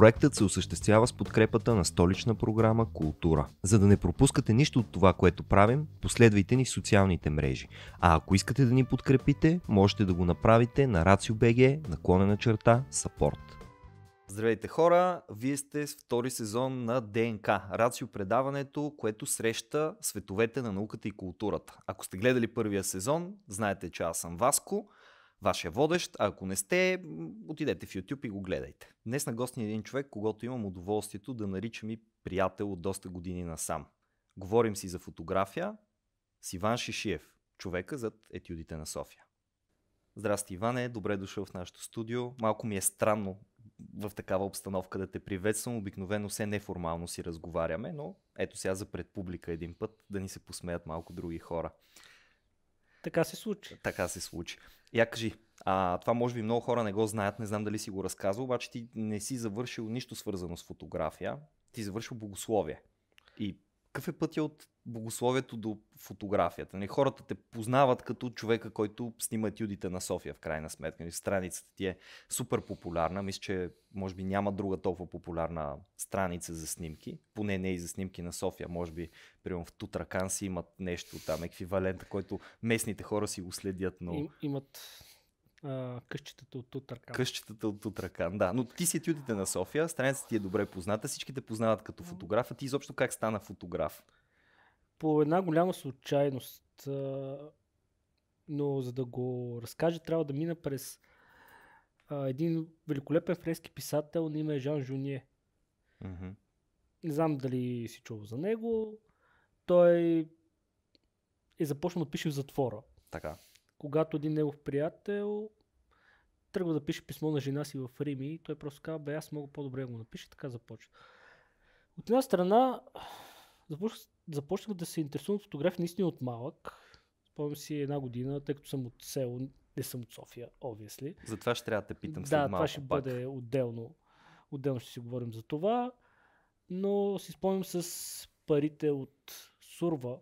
Проектът се осъществява с подкрепата на столична програма Култура. За да не пропускате нищо от това, което правим, последвайте ни в социалните мрежи. А ако искате да ни подкрепите, можете да го направите на RACIO.BG, наклонена черта, support. Здравейте хора! Вие сте с втори сезон на ДНК, рацио предаването, което среща световете на науката и културата. Ако сте гледали първия сезон, знаете, че аз съм Васко – вашия водещ. А ако не сте, отидете в YouTube и го гледайте. Днес на гост ни е един човек, когато имам удоволствието да наричам и приятел от доста години насам. Говорим си за фотография с Иван Шишиев, човека зад етюдите на София. Здрасти, Иване, добре дошъл в нашото студио. Малко ми е странно в такава обстановка да те приветствам. Обикновено се неформално си разговаряме, но ето сега за пред публика един път да ни се посмеят малко други хора. Така се случи. Така се случи. Я кажи, а, това може би много хора не го знаят, не знам дали си го разказал, обаче ти не си завършил нищо свързано с фотография, ти завършил богословие. И какъв е пътя от богословието до фотографията. Не, нали, хората те познават като човека, който снима юдите на София, в крайна сметка. Нали, страницата ти е супер популярна. Мисля, че може би няма друга толкова популярна страница за снимки. Поне не и за снимки на София. Може би, примерно в Тутракан си имат нещо там, еквивалента, който местните хора си го следят. Но... Им, имат Uh, къщетата от Тутракан. Къщетата от Тутракан, да. Но ти си тюдите на София, страницата ти е добре позната, всички те познават като фотограф, а ти изобщо как стана фотограф? по една голяма случайност. Но за да го разкажа, трябва да мина през един великолепен френски писател на име Жан Жуние. Mm-hmm. Не знам дали си чувал за него. Той е започнал да пише в затвора. Така. Когато един негов приятел тръгва да пише писмо на жена си в Рим и той просто казва, бе, аз мога по-добре да го напиша, така започва. От една страна, започва започнах да се интересувам от фотография наистина от малък. Спомням си една година, тъй като съм от село, не съм от София, обвисли. За това ще трябва да те питам да, след малко. Да, това ще пак. бъде отделно. Отделно ще си говорим за това. Но си спомням с парите от Сурва,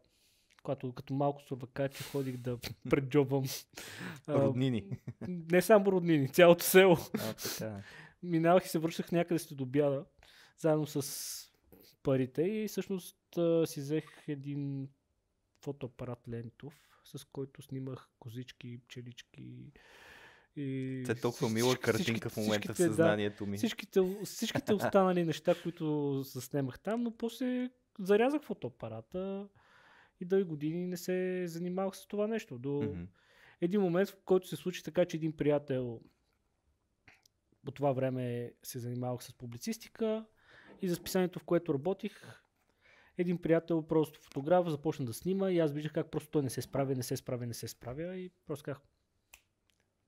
когато като малко сурвакаче ходих да преджобвам. роднини. А, не само роднини, цялото село. А, така. Е. Минавах и се връщах някъде след обяда, заедно с парите и всъщност си взех един фотоапарат лентов, с който снимах козички, пчелички, и... Това е толкова мила всички, картинка всички, в момента всичките, в съзнанието да, ми. Всичките, всичките останали неща, които заснемах там, но после зарязах фотоапарата и дълги години не се занимавах с това нещо. До mm-hmm. един момент, в който се случи така, че един приятел по това време се занимавах с публицистика, и за списанието, в което работих, един приятел, просто фотограф, започна да снима и аз виждах как просто той не се справя, не се справя, не се справя и просто казах,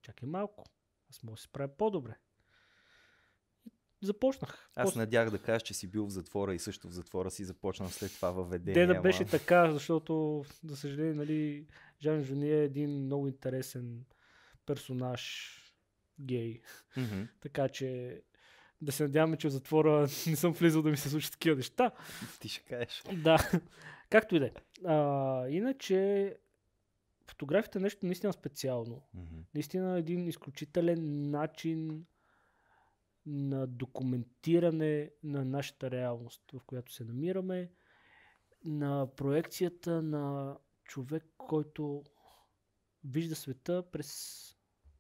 чакай малко, аз мога да се справя по-добре. И започнах. Аз После... надях да кажеш, че си бил в затвора и също в затвора си започнах след това въведение. Те да ама... беше така, защото, за съжаление, нали, Жан Жони е един много интересен персонаж, гей. Mm-hmm. така че да се надяваме, че в затвора не съм влизал да ми се случат такива неща. Ти ще кажеш. Да. Както и да е. Иначе, фотографията е нещо наистина специално. Mm-hmm. Наистина един изключителен начин на документиране на нашата реалност, в която се намираме, на проекцията на човек, който вижда света през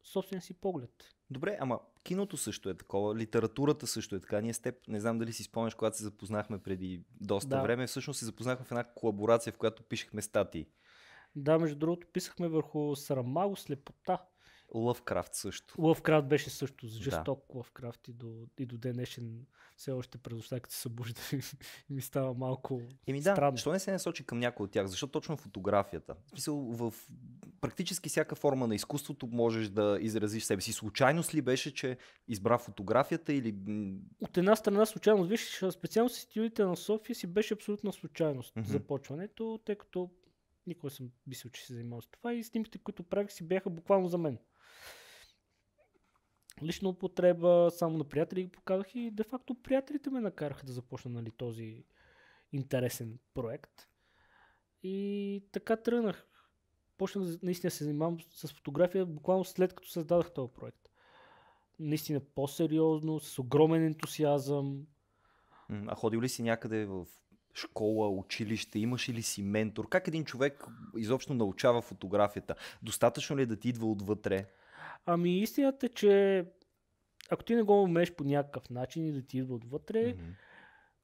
собствения си поглед. Добре, ама киното също е такова, литературата също е така. Ние с теб, не знам дали си спомняш, когато се запознахме преди доста да. време, всъщност се запознахме в една колаборация, в която пишехме статии. Да, между другото, писахме върху срама, слепота. Лъвкрафт също. Лъвкрафт беше също жесток да. Лъвкрафт и до, и до днешен все още през като се събужда и ми става малко Еми да, странно. Защо не се насочи към някой от тях? Защо точно фотографията? В смисъл, в практически всяка форма на изкуството можеш да изразиш себе си. Случайност ли беше, че избра фотографията или... От една страна случайност. Виж, специално с стилите на София си беше абсолютна случайност mm-hmm. започването, тъй като никога съм мислил, че се занимавал с това и снимките, които правих си бяха буквално за мен лична употреба, само на приятели ги показах и де-факто приятелите ме накараха да започна нали, този интересен проект. И така тръгнах. Почнах наистина се занимавам с фотография буквално след като създадах този проект. Наистина по-сериозно, с огромен ентусиазъм. А ходил ли си някъде в школа, училище, имаш ли си ментор? Как един човек изобщо научава фотографията? Достатъчно ли е да ти идва отвътре? Ами истината е, че ако ти не го умееш по някакъв начин и да ти идва отвътре, mm-hmm.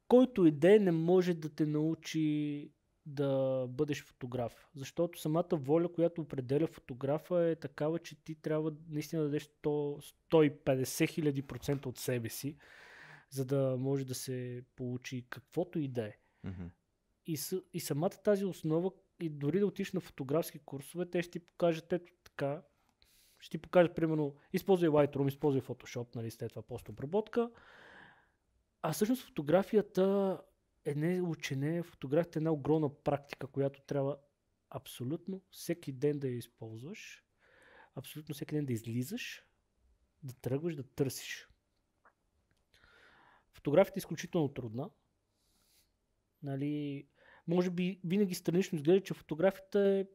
който иде не може да те научи да бъдеш фотограф. Защото самата воля, която определя фотографа е такава, че ти трябва наистина да дадеш 150 000 от себе си, за да може да се получи каквото и да е. и самата тази основа, и дори да отиш на фотографски курсове, те ще ти покажат ето така, ще ти покажа, примерно, използвай Lightroom, използвай Photoshop, нали, след това просто обработка. А всъщност фотографията е не учене, фотографията е една огромна практика, която трябва абсолютно всеки ден да я използваш, абсолютно всеки ден да излизаш, да тръгваш, да търсиш. Фотографията е изключително трудна. Нали, може би винаги странично изглежда, че фотографията е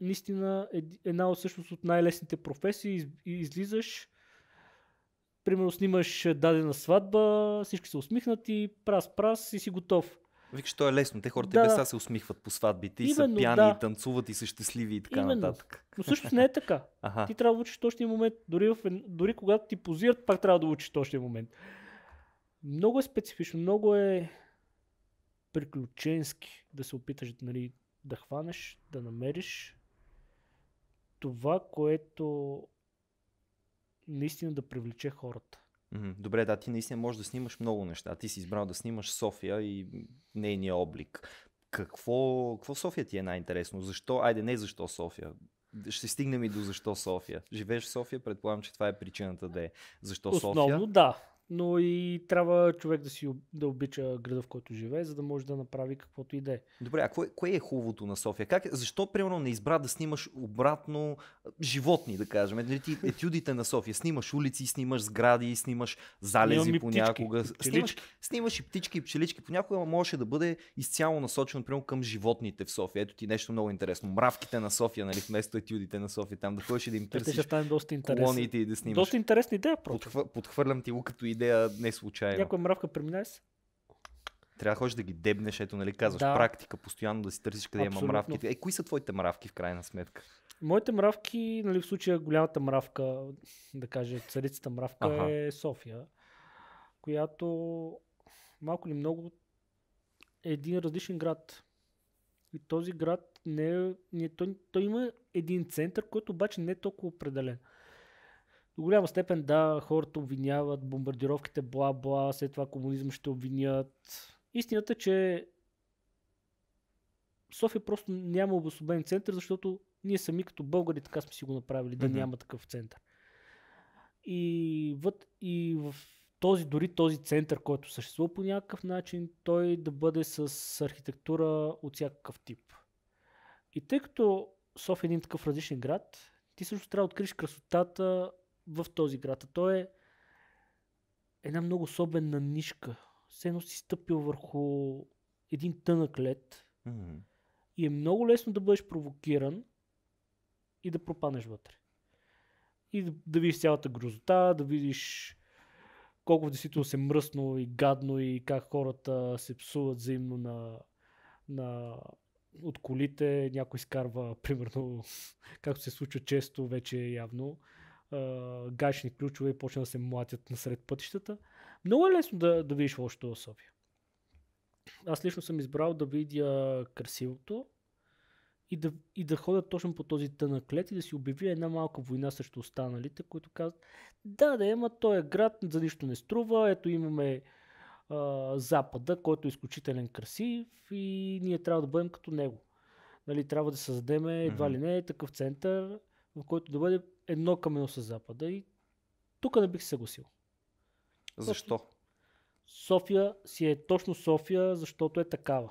наистина една от всъщност от най-лесните професии. Излизаш, примерно снимаш дадена сватба, всички са усмихнати, прас-прас и си готов. Викаш, то е лесно. Те хората да. и без се усмихват по сватбите и са пияни, да. и танцуват и са щастливи и така Именно. нататък. Но също не е така. Аха. Ти трябва да учиш точния момент. Дори, в, дори когато ти позират, пак трябва да учиш точния момент. Много е специфично, много е приключенски да се опиташ нали, да хванеш, да намериш, това, което наистина да привлече хората. Добре, да, ти наистина можеш да снимаш много неща. Ти си избрал да снимаш София и нейния облик. Какво, какво София ти е най-интересно? Защо? Айде, не защо София. Ще стигнем и до защо София. Живееш в София, предполагам, че това е причината да е. Защо Основно, София? Основно да но и трябва човек да си да обича града, в който живее, за да може да направи каквото и да е. Добре, а кое, кое е хубавото на София? Как, защо, примерно, не избра да снимаш обратно животни, да кажем? Нали ти етюдите на София. Снимаш улици, снимаш сгради, снимаш залези Снимам понякога. Птички, снимаш, снимаш и птички, и пчелички. Понякога можеше да бъде изцяло насочено примерно, към животните в София. Ето ти нещо много интересно. Мравките на София, нали, вместо етюдите на София, там да ходиш и да им търсиш. Те ще доста интересно. да Доста интересна идея, просто. Подхвърлям ти го като идея идея не случайно. Някоя мравка преминава се. Трябва да ходиш да ги дебнеш, ето, нали, казваш, да. практика, постоянно да си търсиш къде Абсолютно. има мравки. Е, кои са твоите мравки в крайна сметка? Моите мравки, нали, в случая голямата мравка, да кажа, царицата мравка ага. е София, която малко или много е един различен град. И този град не е. Не, той, той има един център, който обаче не е толкова определен до голяма степен да, хората обвиняват бомбардировките, бла-бла, след това комунизъм ще обвинят. Истината е, че София просто няма обособен център, защото ние сами като българи така сме си го направили, да mm-hmm. няма такъв център. И, въд, и в този, дори този център, който съществува по някакъв начин, той да бъде с архитектура от всякакъв тип. И тъй като София е един такъв различен град, ти също трябва да откриеш красотата в този град. А той е една много особена нишка. Все едно си стъпил върху един тънък лед. Mm-hmm. И е много лесно да бъдеш провокиран и да пропанеш вътре. И да, да видиш цялата грозота, да видиш колко в действително се мръсно и гадно и как хората се псуват взаимно на, на от колите, някой изкарва, примерно, както се случва често вече явно, а, гачни ключове и почна да се млатят насред пътищата. Много е лесно да, да видиш лошото в София. Аз лично съм избрал да видя красивото и да, и да ходя точно по този тънък лед и да си обявя една малка война срещу останалите, които казват, да, да, ема, той е град, за нищо не струва, ето имаме а, Запада, който е изключителен красив и ние трябва да бъдем като него. Нали, трябва да създадем едва ли не такъв център, в който да бъде едно към едно с Запада и тук не бих се съгласил. Защо? София си е точно София, защото е такава.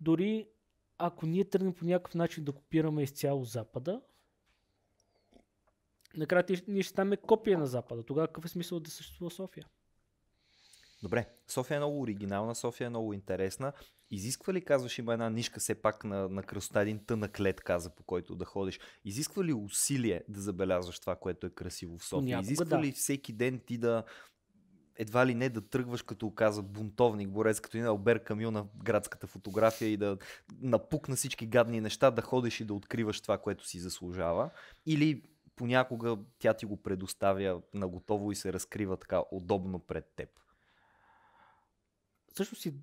Дори ако ние тръгнем по някакъв начин да копираме изцяло Запада, накрая ние ще станем копия на Запада. Тогава какъв е смисъл да съществува София? Добре, София е много оригинална, София е много интересна. Изисква ли, казваш, има една нишка все пак на, на красота, един тънък лед, каза, по който да ходиш. Изисква ли усилие да забелязваш това, което е красиво в София? Някога Изисква да. ли всеки ден ти да едва ли не да тръгваш като каза бунтовник, борец, като един Албер Камю на градската фотография и да напукна всички гадни неща, да ходиш и да откриваш това, което си заслужава? Или понякога тя ти го предоставя на готово и се разкрива така удобно пред теб? всъщност и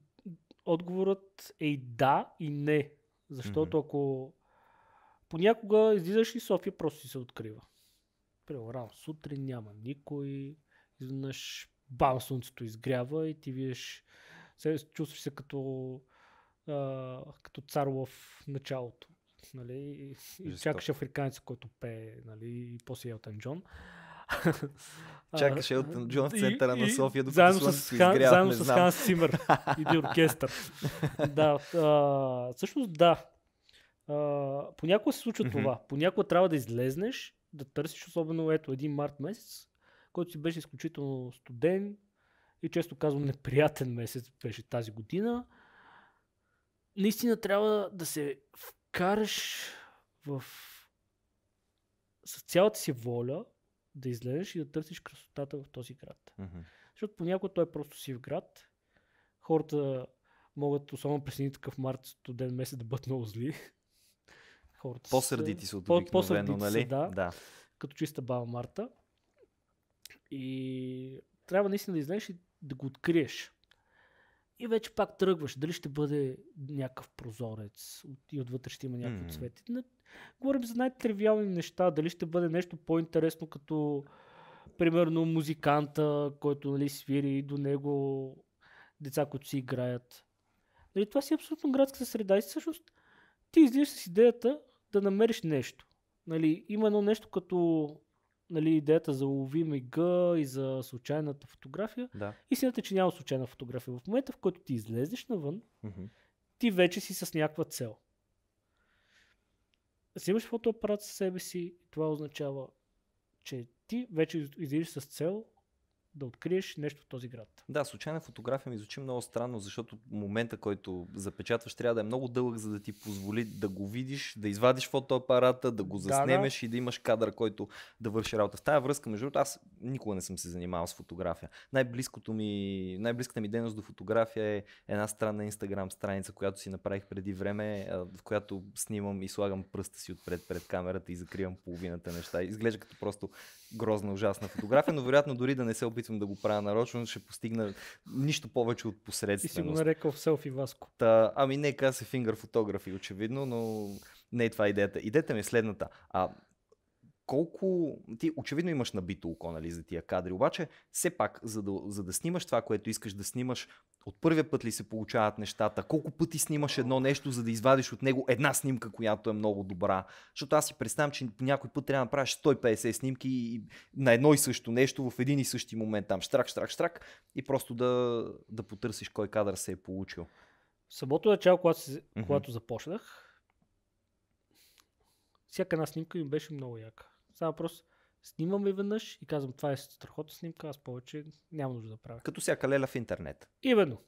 отговорът е и да и не. Защото mm-hmm. ако понякога излизаш и София просто си се открива. Примерно рано сутрин няма никой, изведнъж бам, слънцето изгрява и ти виеш се, чувстваш се като, а, като цар в началото. Нали? И, и чакаш африканец, който пее, нали? и после Елтен Джон. Чакаше от Джон Центъра на София, докато заедно с Хан, изгрява, Заедно с Ханс Симър и оркестър. да, а, всъщност да. А, понякога се случва mm-hmm. това. Понякога трябва да излезнеш, да търсиш, особено ето един март месец, който си беше изключително студен и често казвам неприятен месец беше тази година. Наистина трябва да се вкараш в с цялата си воля, да излезеш и да търсиш красотата в този град. Mm-hmm. Защото понякога той е просто сив град. Хората могат, особено през един такъв март, студен месец, да бъдат много зли. Хората по-сърдити са обикновено, по нали? да, да. Като чиста баба Марта. И трябва наистина да излезеш и да го откриеш. И вече пак тръгваш. Дали ще бъде някакъв прозорец и отвътре ще има някакво mm. цвете. Говорим за най-тривиални неща. Дали ще бъде нещо по-интересно, като примерно музиканта, който нали, свири до него, деца, които си играят. Нали, това си е абсолютно градска среда и всъщност ти излизаш с идеята да намериш нещо. Нали, има едно нещо като нали, идеята за лови мига и за случайната фотография. Да. Истината е, че няма случайна фотография. В момента, в който ти излезеш навън, mm-hmm. ти вече си с някаква цел взимаш фотоапарат със себе си, това означава, че ти вече излизаш с цел да откриеш нещо в този град. Да, случайна фотография ми звучи много странно, защото момента, който запечатваш, трябва да е много дълъг, за да ти позволи да го видиш, да извадиш фотоапарата, да го заснемеш да, да. и да имаш кадър, който да върши работа. В тази връзка, между другото, аз никога не съм се занимавал с фотография. Най-близкото ми, най-близката ми дейност до фотография е една странна инстаграм страница, която си направих преди време, в която снимам и слагам пръста си отпред пред камерата и закривам половината неща. Изглежда като просто грозна, ужасна фотография, но вероятно дори да не се опитвам да го правя нарочно, ще постигна нищо повече от посредственост. И си го нарекал в селфи Васко. Та, ами не каза се фингър фотографи, очевидно, но не е това идеята. Идеята ми е следната. А колко... Ти очевидно имаш набито око нали, за тия кадри, обаче все пак, за да, за да снимаш това, което искаш да снимаш, от първия път ли се получават нещата? Колко пъти снимаш едно нещо, за да извадиш от него една снимка, която е много добра? Защото аз си представям, че по някой път трябва да правиш 150 снимки на едно и също нещо в един и същи момент. Там штрак, штрак, штрак и просто да, да потърсиш кой кадър се е получил. В самото начало, когато, mm-hmm. когато започнах, всяка една снимка ми беше много яка. Става въпрос, снимам ли веднъж и казвам, това е страхотна снимка, аз повече няма нужда да правя. Като всяка леля в интернет. Именно.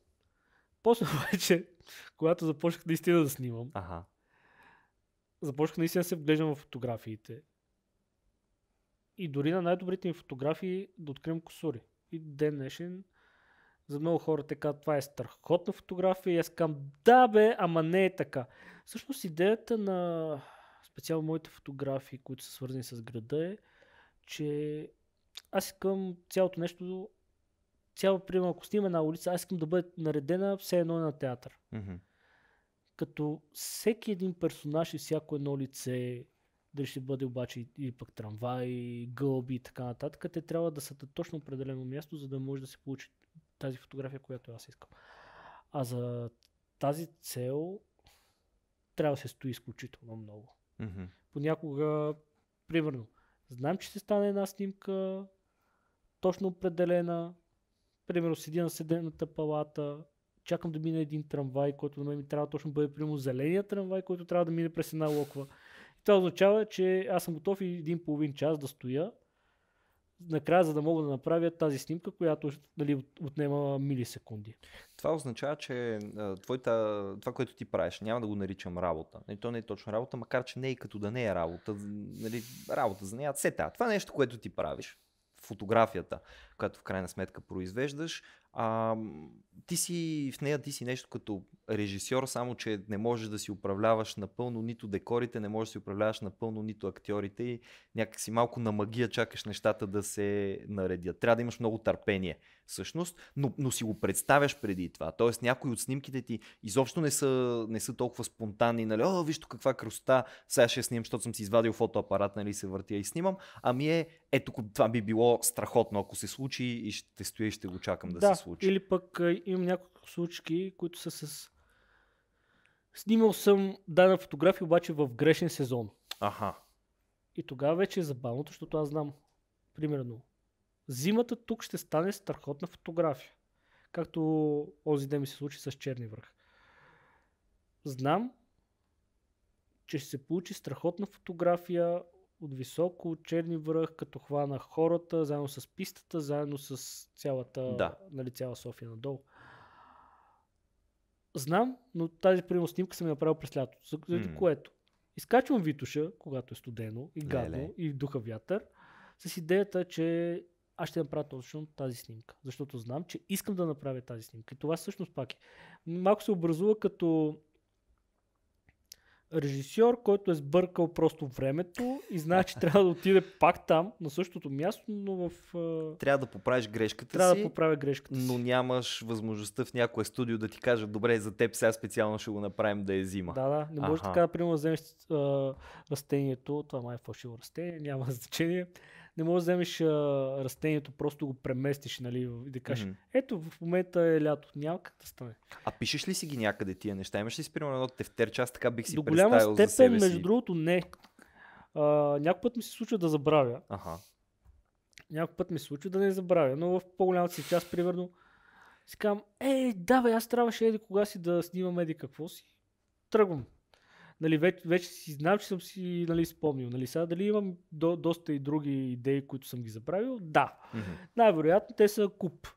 После обаче, когато започнах наистина да снимам, ага. започнах наистина да се вглеждам в фотографиите. И дори на най-добрите ми фотографии да открием косури. И ден днешен за много хора те казват, това е страхотна фотография и аз казвам, да бе, ама не е така. Всъщност идеята на специално моите фотографии, които са свързани с града е, че аз искам цялото нещо, цяло, примерно, ако снимам една улица, аз искам да бъде наредена все едно на театър. Mm-hmm. Като всеки един персонаж и всяко едно лице, дали ще бъде обаче и пък трамвай, гълби и така нататък, те трябва да са на точно определено място, за да може да се получи тази фотография, която аз искам. А за тази цел трябва да се стои изключително много. Mm-hmm. Понякога, примерно, знам, че се стане една снимка, точно определена, примерно седя на седената палата, чакам да мине един трамвай, който на мен ми трябва точно да бъде примерно зеления трамвай, който трябва да мине през една локва. И това означава, че аз съм готов и един половин час да стоя накрая, за да мога да направя тази снимка, която нали, отнема милисекунди. Това означава, че твоята, това, което ти правиш, няма да го наричам работа. Нали, то не е точно работа, макар че не е като да не е работа. Нали, работа за нея. Сета. Това нещо, което ти правиш, фотографията, която в крайна сметка произвеждаш, а, ти си в нея, ти си нещо като режисьор, само че не можеш да си управляваш напълно нито декорите, не можеш да си управляваш напълно нито актьорите и някакси малко на магия чакаш нещата да се наредят. Трябва да имаш много търпение всъщност, но, но си го представяш преди това. Тоест някои от снимките ти изобщо не са, не са толкова спонтанни, нали, о, вижто каква красота, сега ще снимам, защото съм си извадил фотоапарат, нали, се въртя и снимам, ами е, ето това би било страхотно, ако се случи и ще стоя и ще го чакам да, да се случи. Или пък имам няколко случки, които са с... Снимал съм дадена фотография, обаче в грешен сезон. Аха. И тогава вече е забавното, защото аз знам, примерно, зимата тук ще стане страхотна фотография. Както онзи ден ми се случи с Черни връх. Знам, че ще се получи страхотна фотография от високо, черни връх, като хвана хората, заедно с пистата, заедно с цялата, да. нали, цяла София надолу знам, но тази примерно снимка съм я направил през лятото, заради mm. което изкачвам Витуша, когато е студено и гадно и духа вятър, с идеята, че аз ще направя точно тази снимка, защото знам, че искам да направя тази снимка. И това всъщност пак е. Малко се образува като режисьор, който е сбъркал просто времето и знае, че трябва да отиде пак там, на същото място, но в... Трябва да поправиш грешката трябва си. Трябва да поправя грешката си. Но нямаш възможността в някое студио да ти кажат, добре, за теб сега специално ще го направим да е зима. Да, да. Не можеш така, примерно, да вземеш а, растението, това май е фалшиво растение, няма значение не можеш да вземеш а, растението, просто го преместиш, нали, и да кажеш, mm-hmm. ето в момента е лято, няма как да стане. А пишеш ли си ги някъде тия неща? Имаш ли си примерно едно че аз така бих си До голяма представил степен, за себе си. между другото, не. А, някой път ми се случва да забравя. Ага. Някой път ми се случва да не забравя, но в по-голямата си част, примерно, си казвам, ей, давай аз трябваше еди кога си да снимам еди какво си. Тръгвам нали, вече, вече си знам, че съм си нали, спомнил. Нали, сега дали имам до, доста и други идеи, които съм ги забравил? Да. Mm-hmm. Най-вероятно те са куп.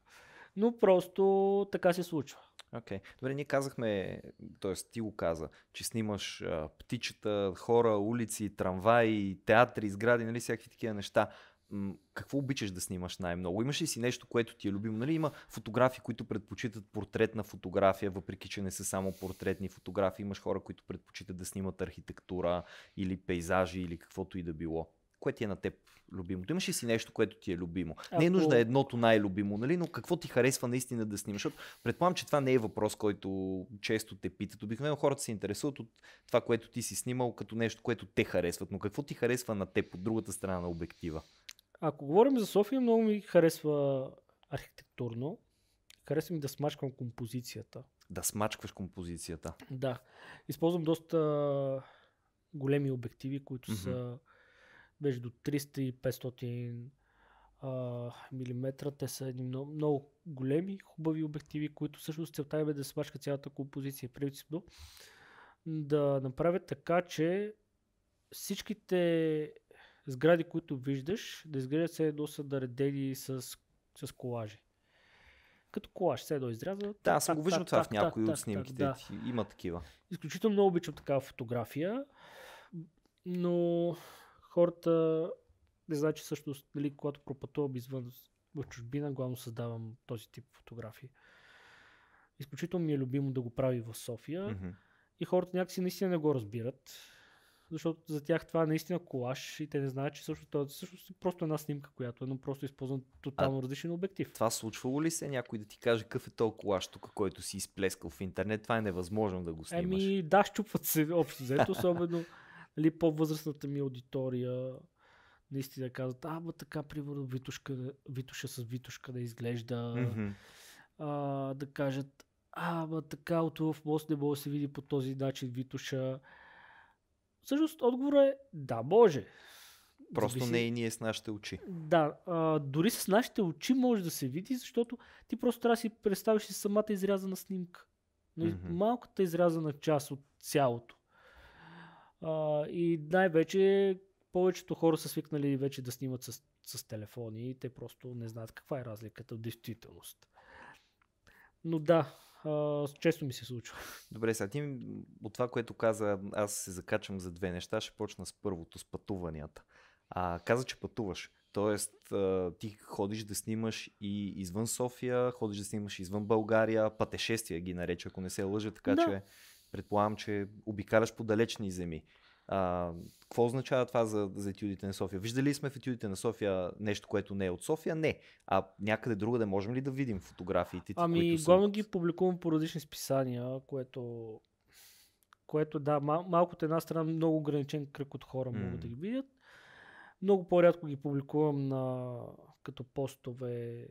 Но просто така се случва. Окей. Okay. Добре, ние казахме, т.е. ти го каза, че снимаш а, птичета, хора, улици, трамваи, театри, сгради, нали, всякакви такива неща какво обичаш да снимаш най-много? Имаш ли си нещо, което ти е любимо? Нали, има фотографии, които предпочитат портретна фотография, въпреки че не са само портретни фотографии. Имаш хора, които предпочитат да снимат архитектура или пейзажи или каквото и да било. Кое ти е на теб любимото? Имаш ли си нещо, което ти е любимо? Ако... Не е нужда едното най-любимо, нали? но какво ти харесва наистина да снимаш? Защото предполагам, че това не е въпрос, който често те питат. Обикновено хората се интересуват от това, което ти си снимал като нещо, което те харесват. Но какво ти харесва на теб от другата страна на обектива? Ако говорим за София, много ми харесва архитектурно. Харесва ми да смачкам композицията. Да смачкваш композицията. Да. Използвам доста големи обективи, които mm-hmm. са между 300 и 500 а, милиметра. Те са едни много, много големи, хубави обективи, които всъщност целта е да смачка цялата композиция. Принципно да направят така, че всичките сгради, които виждаш, да изглеждат все едно са наредени с, с колажи. Като колаж, все едно изрязва. Да, аз съм го виждал това в някои от снимките. Да. Има такива. Изключително много обичам такава фотография, но хората не знаят, че всъщност, нали, когато пропътувам извън в чужбина, главно създавам този тип фотографии. Изключително ми е любимо да го прави в София. Mm-hmm. И хората някакси наистина не го разбират защото за тях това е наистина колаж и те не знаят, че също това е просто една снимка, която е просто е използван тотално а, различен обектив. Това случвало ли се е някой да ти каже какъв е този колаж тук, който си изплескал в интернет? Това е невъзможно да го снимаш. Еми да, щупват се общо взето, особено ли нали, по-възрастната ми аудитория наистина казват, а, бе, така, примерно, Витушка, Витуша с Витушка да изглежда, а, да кажат, а, бе, така, от в мост не мога да се види по този начин Витуша. Всъщност отговорът е да, може. Просто Зависи. не и ние с нашите очи. Да, а, дори с нашите очи може да се види, защото ти просто трябва да си представиш и самата изрязана снимка. Но mm-hmm. малката изрязана част от цялото. А, и най-вече повечето хора са свикнали вече да снимат с, с телефони и те просто не знаят каква е разликата в действителност. Но да, често ми се случва. Добре, сега ти от това, което каза, аз се закачам за две неща, ще почна с първото, с пътуванията. А, каза, че пътуваш. Тоест, ти ходиш да снимаш и извън София, ходиш да снимаш и извън България, пътешествия ги нарече, ако не се лъжа, така да. че предполагам, че обикаляш по далечни земи. А, какво означава това за, за етюдите на София? Виждали сме в етюдите на София нещо, което не е от София? Не. А някъде другаде можем ли да видим фотографиите? Ами, които главно са... ги публикувам по различни списания, което, което да, мал, малко от една страна много ограничен кръг от хора mm. могат да ги видят. Много по-рядко ги публикувам на, като постове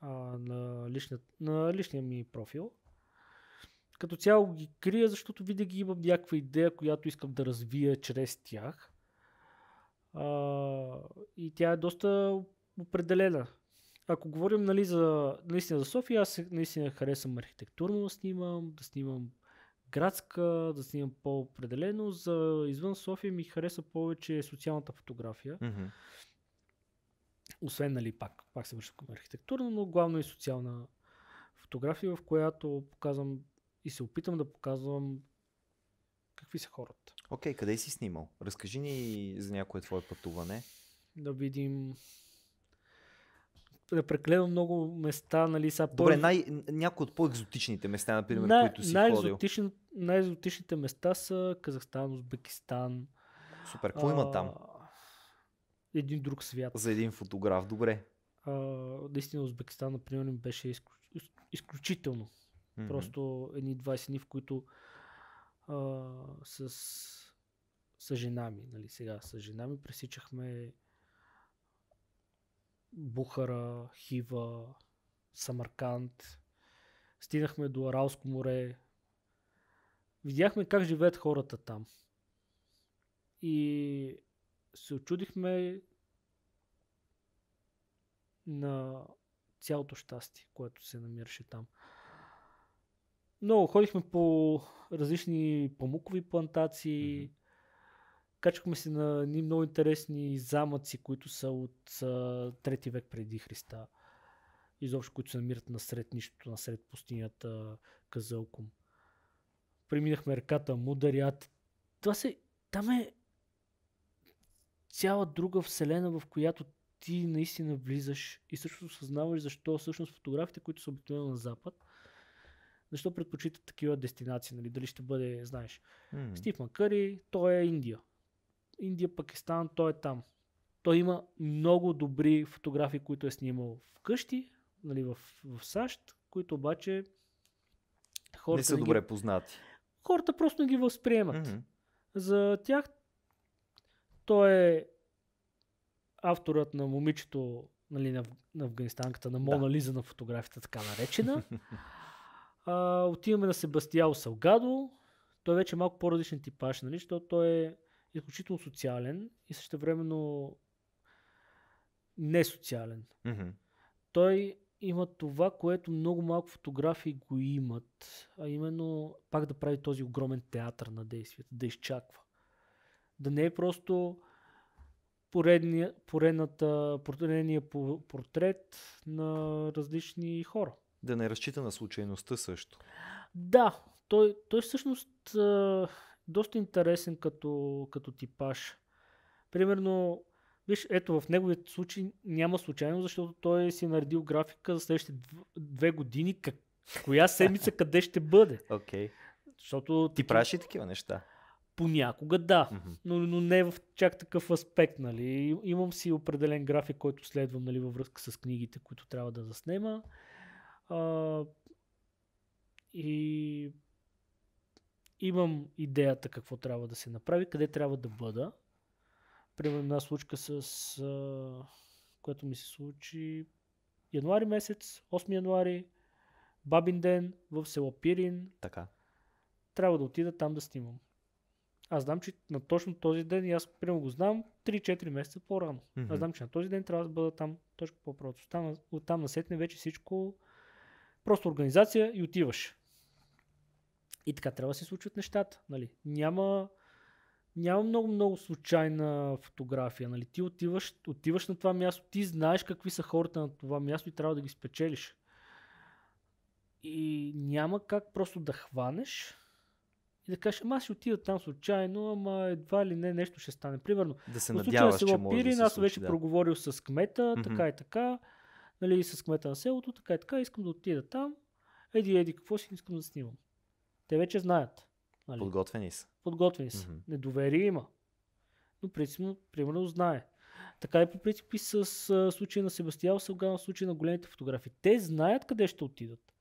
а, на, лична, на личния ми профил. Като цяло ги крия, защото винаги имам някаква идея, която искам да развия чрез тях. А, и тя е доста определена. Ако говорим нали, за, наистина за София, аз наистина харесвам архитектурно да снимам, да снимам градска, да снимам по-определено. За извън София ми хареса повече социалната фотография. Mm-hmm. Освен, нали, пак, пак се връщам към архитектурно, но главно и е социална фотография, в която показвам и се опитам да показвам какви са хората. Окей, okay, къде си снимал? Разкажи ни за някое твое пътуване. Да видим да прекледам много места, нали, са Добре, най- някои от по-екзотичните места, например, най- които си най-екзотични, ходил. Най-екзотичните места са Казахстан, Узбекистан. Супер, какво има там? Един друг свят. За един фотограф, добре. А, наистина Узбекистан, например, беше изключ... изключително Mm-hmm. Просто едни 20 дни, в които а, с, с жена ми, нали, сега с жена ми пресичахме Бухара, Хива, Самарканд, стигнахме до Аралско море, видяхме как живеят хората там. И се очудихме на цялото щастие, което се намираше там. Много ходихме по различни памукови плантации, mm-hmm. качахме се на едни много интересни замъци, които са от а, трети век преди Христа. Изобщо, които се намират насред нищото, насред пустинята Казълкум. Преминахме реката Мударят. Това се... Там е цяла друга вселена, в която ти наистина влизаш и също осъзнаваш защо всъщност фотографите, които са обикновено на Запад, защо предпочитат такива дестинации, нали? дали ще бъде, знаеш. Mm. Стив Макъри, той е Индия. Индия, Пакистан, той е там. Той има много добри фотографии, които е снимал вкъщи, нали, в, в САЩ, които обаче хората... Не са не добре ги... познати. Хората просто не ги възприемат. Mm-hmm. За тях той е авторът на момичето нали, на, на афганистанката, на Мона да. Лиза на фотографията, така наречена. А, отиваме на Себастиал Салгадо. Той вече е малко по-различен типаж, нали? защото той е изключително социален и същевременно не социален. Mm-hmm. Той има това, което много малко фотографии го имат, а именно пак да прави този огромен театър на действията, да изчаква. Да не е просто поредния, поредната, поредния портрет на различни хора да не разчита на случайността също. Да, той, той всъщност е, доста интересен като, като типаж. Примерно, виж, ето в неговите случай няма случайно, защото той си е наредил графика за следващите две години, как, коя седмица къде ще бъде. Okay. Защото, Ти правиш и такива неща? Понякога да, mm-hmm. но, но не в чак такъв аспект. Нали. Имам си определен график, който следвам нали, във връзка с книгите, които трябва да заснема. А, и имам идеята какво трябва да се направи, къде трябва да бъда. Примерно една случка с... А, което ми се случи януари месец, 8 януари, Бабин ден в село Пирин. Така. Трябва да отида там да снимам. Аз знам, че на точно този ден, и аз прямо го знам 3-4 месеца по-рано. Mm-hmm. Аз знам, че на този ден трябва да бъда там точно по-прото. Там, от там насетне вече всичко Просто организация и отиваш. И така трябва да се случват нещата. Нали? Няма, няма много, много случайна фотография. Нали? Ти отиваш, отиваш на това място, ти знаеш какви са хората на това място и трябва да ги спечелиш. И няма как просто да хванеш и да кажеш, ама аз ще отида там случайно, ама едва ли не нещо ще стане. Примерно, да се надяваш, че може да се аз вече да. проговорил с кмета, mm-hmm. така и така нали, с кмета на селото, така и така, искам да отида там, еди, еди, какво си искам да снимам. Те вече знаят. Нали? Подготвени са. Подготвени са. Mm-hmm. Недоверие има. Но принципно, примерно, знае. Така и по принцип и с случая на Себастиал Салганов, случай на големите фотографии. Те знаят къде ще отидат.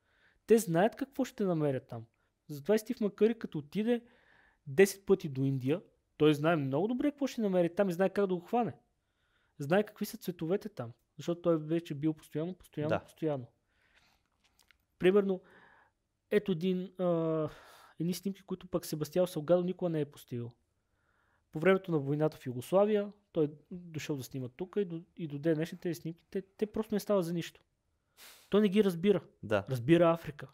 Те знаят какво ще намерят там. Затова и Стив Макъри като отиде 10 пъти до Индия, той знае много добре какво ще намери там и знае как да го хване. Знае какви са цветовете там. Защото той вече бил постоянно, постоянно, да. постоянно. Примерно, ето един, а, едни снимки, които пък Себастиал Салгадо никога не е постигал. По времето на войната в Югославия, той е дошъл да снима тук и до, и до ден днешните снимки, те, те просто не стават за нищо. Той не ги разбира. Да. Разбира Африка.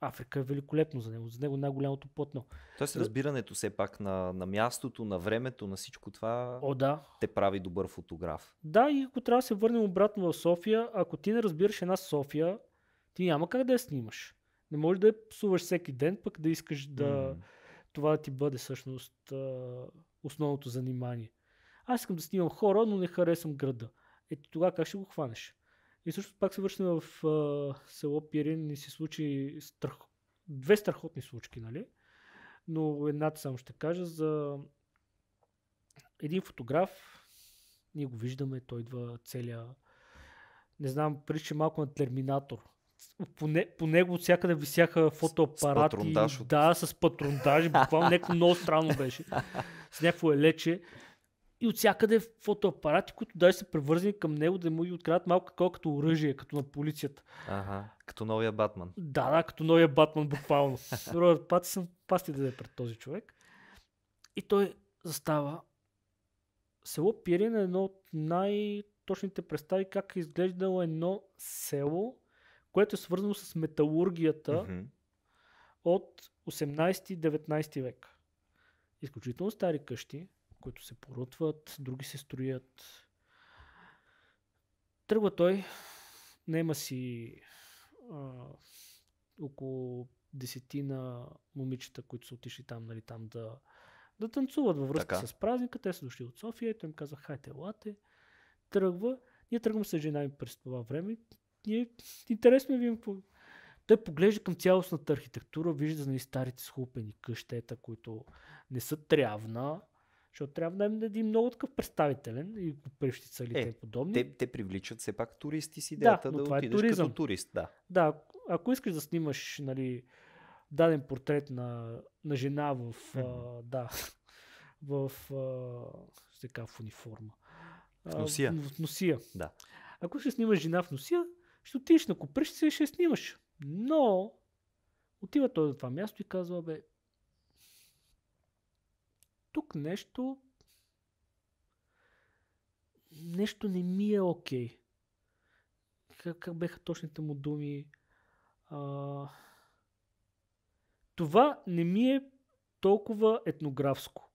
Африка е великолепно за него, за него е най-голямото плътно. Тоест разбирането все пак на, на мястото, на времето, на всичко това О, да. те прави добър фотограф. Да, и ако трябва да се върнем обратно в София, ако ти не разбираш една София, ти няма как да я снимаш. Не можеш да я псуваш всеки ден, пък да искаш да mm. това да ти бъде всъщност основното занимание. Аз искам да снимам хора, но не харесвам града. Ето тогава как ще го хванеш? И също пак се връщаме в а, село Пирин и се случи страх... две страхотни случки, нали? Но едната само ще кажа за един фотограф. Ние го виждаме, той идва целия... Не знам, прилича малко на терминатор. По, не, по него от всякъде висяха фотоапарати. С патрундаж. Да, с патрундажи. Буквално някакво много странно беше. С някакво елече и от всякъде фотоапарати, които дори са превързани към него, да му ги открадат малко такова като оръжие, като на полицията. Ага, като новия Батман. Да, да, като новия Батман буквално. Робърт Патисън пасти да е пред този човек. И той застава. Село Пирин е едно от най-точните представи как е изглеждало едно село, което е свързано с металургията mm-hmm. от 18-19 век. Изключително стари къщи, които се порутват, други се строят. Тръгва той, нема си а, около десетина момичета, които са отишли там, нали, там да, да танцуват във връзка така. с празника. Те са дошли от София и той им казва, хайте, лате. Тръгва. Ние тръгваме с жена ми през това време. И е интересно да видим какво. Той поглежда към цялостната архитектура, вижда нали, старите схлупени къщета, които не са трявна, защото трябва да е един много такъв представителен и прищица или е, те подобни. Те, те привличат все пак туристи с идеята да, да е отидеш е туризъм. като турист. Да. да, ако искаш да снимаш нали, даден портрет на, на жена в, mm-hmm. а, да, в, а, ще кажа, в униформа. В носия. А, в, в носия. Да. Ако ще снимаш жена в носия, ще отидеш на купрещица и ще снимаш. Но отива той до това място и казва, бе, тук нещо нещо не ми е окей. Okay. Как, как беха точните му думи? А... Това не ми е толкова етнографско.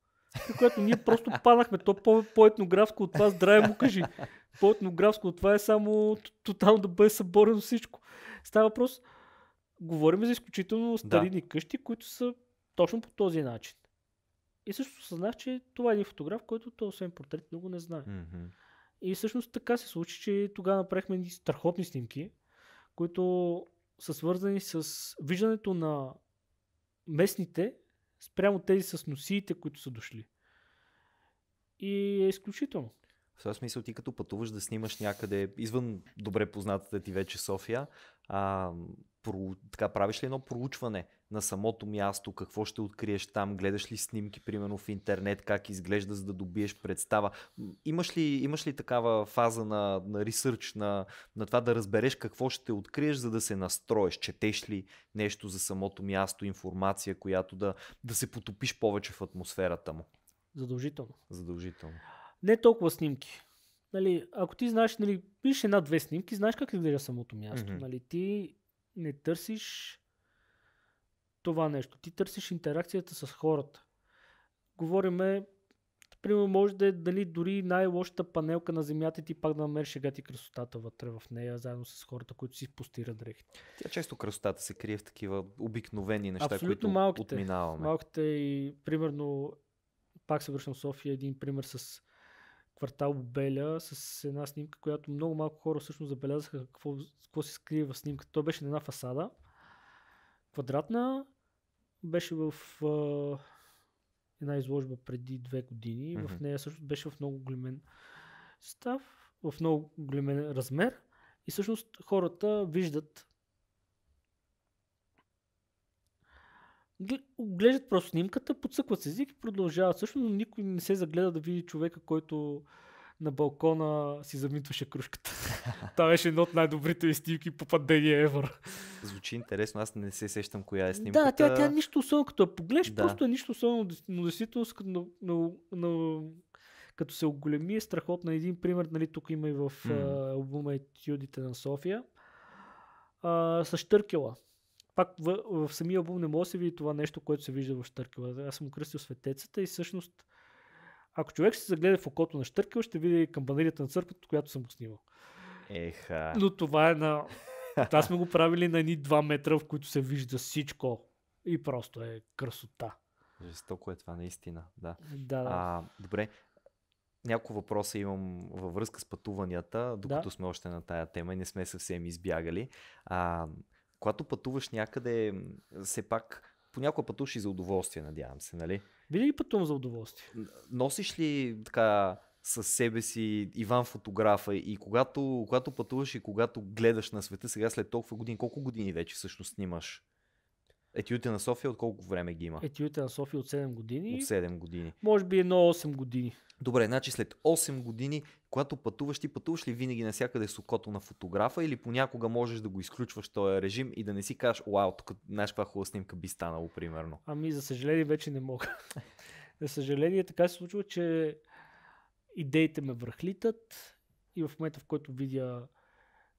Което ние просто паднахме. То по- по-етнографско от това, здраве му кажи. По-етнографско от това е само тотално да бъде съборено всичко. Става въпрос. Говорим за изключително старини да. къщи, които са точно по този начин. И също съзнах, че това е един фотограф, който той освен портрет много не знае. Mm-hmm. И всъщност така се случи, че тогава направихме страхотни снимки, които са свързани с виждането на местните спрямо тези с носиите, които са дошли. И е изключително. В този смисъл ти като пътуваш да снимаш някъде извън добре познатата ти вече София, а, про, така, правиш ли едно проучване на самото място, какво ще откриеш там, гледаш ли снимки, примерно в интернет, как изглежда, за да добиеш представа. Имаш ли, имаш ли такава фаза на, на ресърч, на, на това да разбереш какво ще откриеш, за да се настроиш? Четеш ли нещо за самото място, информация, която да, да се потопиш повече в атмосферата му? Задължително. Задължително. Не толкова снимки. Нали, ако ти знаеш, нали, пишеш една-две снимки, знаеш как изглежда самото място. Mm-hmm. Нали, ти не търсиш това нещо. Ти търсиш интеракцията с хората. Говориме, примерно, може да е дали дори най-лошата панелка на земята ти пак да намериш шегата и красотата вътре в нея, заедно с хората, които си постират дрехи. Тя често красотата се крие в такива обикновени неща, Абсолютно които малките, отминаваме. Малките и, примерно, пак се връщам в София, един пример с квартал Беля с една снимка, която много малко хора всъщност забелязаха какво, какво се скрие в снимката. Той беше на една фасада, квадратна, беше в а, една изложба преди две години. Mm-hmm. В нея също беше в много големен став, в много големен размер. И всъщност хората виждат Оглеждат просто снимката, подсъкват с език и продължават. Също, но никой не се загледа да види човека, който на балкона си замитваше кружката. Това беше едно от най-добрите снимки по падение ever. Звучи интересно, аз не се сещам коя е снимката. Да, тя, тя е нищо особено, като я погледнеш, да. просто е нищо особено, но действително но, но, но, като се оголеми е страхотно. Един пример, нали, тук има и в mm. Етюдите на София. А, с Търкела пак в, в самия албум не може да се види това нещо, което се вижда в Штъркела. Аз съм кръстил светецата и всъщност ако човек ще се загледа в окото на Штъркела, ще види камбанерията на църквата, която съм го снимал. Еха. Но това е на... Това сме го правили на едни два метра, в които се вижда всичко. И просто е красота. Жестоко е това, наистина. Да. да, да. А, добре, няколко въпроса имам във връзка с пътуванията, докато да. сме още на тая тема и не сме съвсем избягали. А, когато пътуваш някъде, все пак понякога пътуваш и за удоволствие, надявам се, нали? Винаги пътувам за удоволствие. Носиш ли така със себе си Иван фотографа и когато, когато пътуваш и когато гледаш на света, сега след толкова години, колко години вече всъщност снимаш? Етюдите на София от колко време ги има? Етюдите на София от 7 години. От 7 години. Може би едно 8 години. Добре, значи след 8 години, когато пътуваш, ти пътуваш ли винаги насякъде с окото на фотографа или понякога можеш да го изключваш този режим и да не си кажеш, вау, тук знаеш каква хубава снимка би станало, примерно? Ами, за съжаление, вече не мога. за съжаление, така се случва, че идеите ме връхлитат и в момента, в който видя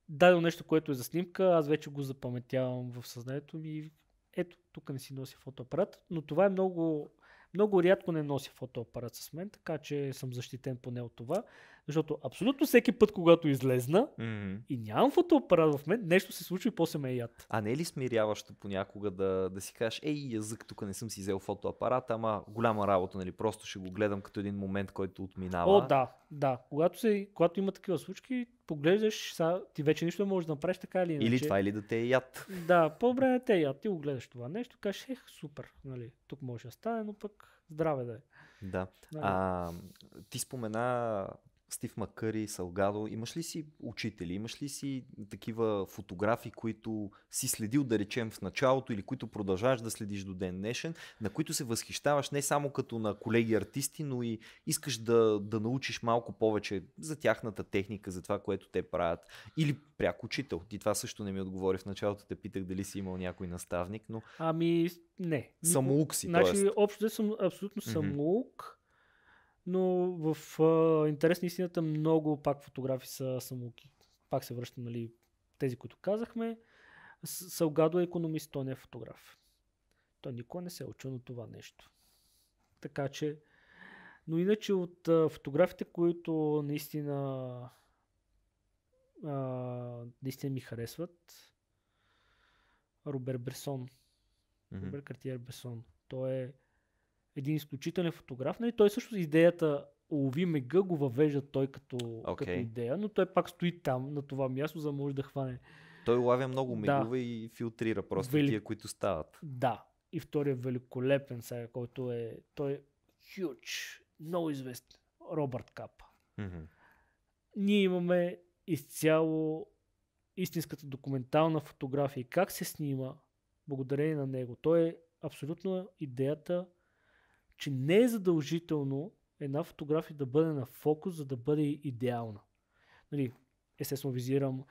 дадено нещо, което е за снимка, аз вече го запаметявам в съзнанието ми и ето тук не си нося фотоапарат, но това е много, много рядко не нося фотоапарат с мен, така че съм защитен поне от това. Защото абсолютно всеки път, когато излезна mm-hmm. и нямам фотоапарат в мен, нещо се случва и после ме яд. А не е ли смиряващо понякога да, да си кажеш, ей, язък, тук не съм си взел фотоапарат, ама голяма работа, нали? Просто ще го гледам като един момент, който отминава. О, да, да. Когато, се, когато има такива случки, поглеждаш, са, ти вече нищо не можеш да направиш така или иначе. Или това, или да те е яд. Да, по-добре да те е яд. Ти го гледаш това нещо, кажеш, ех, супер, нали? Тук може да стане, но пък здраве да е. Да. А, ти спомена Стив Макъри, Салгадо, имаш ли си учители, имаш ли си такива фотографи, които си следил, да речем, в началото или които продължаваш да следиш до ден днешен, на които се възхищаваш не само като на колеги артисти, но и искаш да, да научиш малко повече за тяхната техника, за това, което те правят. Или пряк учител. Ти това също не ми отговори в началото, те питах дали си имал някой наставник, но... Ами, не. Самоук си, Значи, общо да съм абсолютно самоук. Mm-hmm но в а, интерес на истината много пак фотографи са самоуки. Пак се връщам, нали, тези, които казахме. Салгадо е економист, той не е фотограф. Той никога не се е учил на това нещо. Така че, но иначе от а, фотографите, които наистина а, наистина ми харесват, Робер Бресон. Mm-hmm. Робер Картиер Бресон. Той е един изключителен фотограф. Нали? Той също идеята лови мега го въвежда той като, okay. като идея, но той пак стои там на това място, за да може да хване. Той лавя много мигове да. и филтрира просто Вели... тия, които стават. Да. И втория великолепен сега, който е... Той е хюч, много известен. Робърт Кап. Mm-hmm. Ние имаме изцяло истинската документална фотография и как се снима благодарение на него. Той е абсолютно идеята че не е задължително една фотография да бъде на фокус, за да бъде идеална. Нали, естествено визирам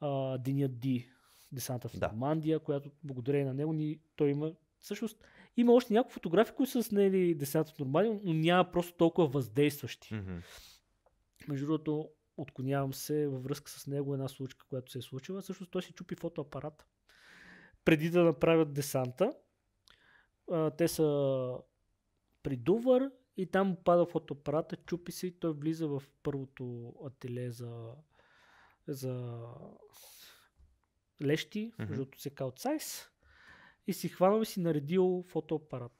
а, Деня Ди, десанта в да. Нормандия, която благодарение на него ни, той има всъщност има още някои фотографии, които са снели десанта в Нормандия, но няма просто толкова въздействащи. Mm-hmm. Между другото, отклонявам се във връзка с него една случка, която се е случила. Всъщност той си чупи фотоапарат преди да направят десанта. А, те са при Дувър и там пада фотоапарата, чупи се и той влиза в първото ателие за, за лещи, mm-hmm. защото се каутсайз и си хванал и си наредил фотоапарат.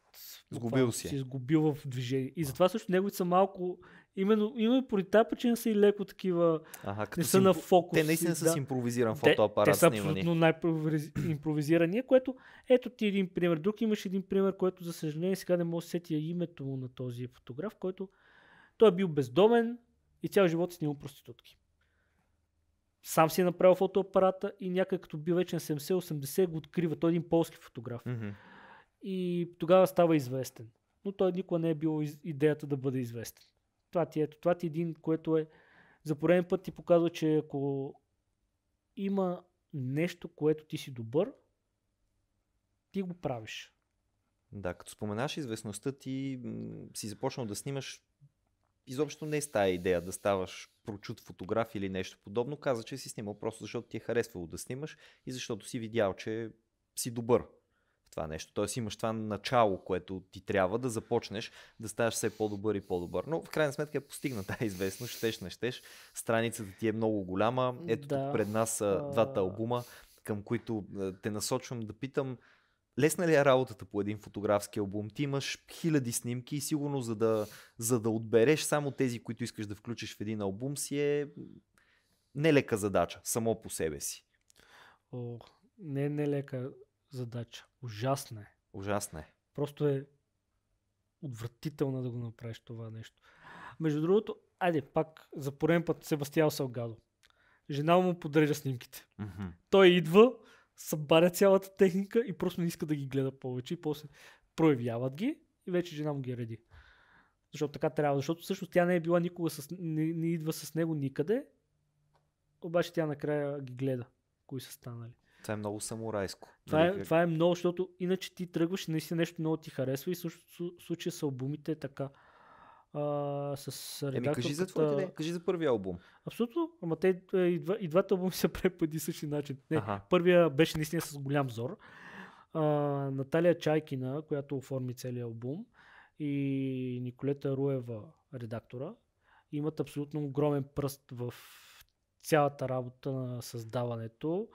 Сгубил си. Е. Си е сгубил в движение. И затова също неговите са малко Именно, именно поради тази причина са и леко такива. като не са им... на фокус. Те наистина да. с импровизиран фотоапарат. Те, те са абсолютно най импровизирания което ето ти един пример. Друг имаш един пример, който за съжаление сега не мога да сетя името му на този фотограф, който той е бил бездомен и цял живот е снимал проститутки. Сам си е направил фотоапарата и някак като бил вече на 70-80 го открива. Той е един полски фотограф. Mm-hmm. И тогава става известен. Но той никога не е бил идеята да бъде известен това ти, е, ето, това ти е един, което е за пореден път ти показва, че ако има нещо, което ти си добър, ти го правиш. Да, като споменаш известността ти, си започнал да снимаш изобщо не е с тая идея да ставаш прочут фотограф или нещо подобно. Каза, че си снимал просто защото ти е харесвало да снимаш и защото си видял, че си добър това нещо. Тоест имаш това начало, което ти трябва да започнеш да ставаш все по-добър и по-добър. Но в крайна сметка е постигната известно, щеш, не щеш. Страницата ти е много голяма. Ето да. тук пред нас са двата албума, към които те насочвам да питам Лесна ли е работата по един фотографски албум? Ти имаш хиляди снимки и сигурно за да, за да отбереш само тези, които искаш да включиш в един албум си е нелека задача, само по себе си. О, не е нелека задача. Ужасно е. Ужасно е. Просто е отвратително да го направиш това нещо. Между другото, айде пак за пореден път Себастиал Салгадо. Жена му подрежда снимките. Mm-hmm. Той идва, събаря цялата техника и просто не иска да ги гледа повече. И после проявяват ги и вече жена му ги реди. Защото така трябва. Защото всъщност тя не е била никога с... Не, не идва с него никъде. Обаче тя накрая ги гледа, кои са станали. Това е много самурайско. Това е, нали? това е много, защото иначе ти тръгваш и наистина нещо много ти харесва и в случая с албумите е така. А, с редакторката... Еми, кажи за твоите, кажи за първия албум. Абсолютно, ама те е, и, два, и двата албуми по един същия начин. Не, ага. първия беше наистина с голям зор. А, Наталия Чайкина, която оформи целият албум и Николета Руева, редактора, имат абсолютно огромен пръст в цялата работа на създаването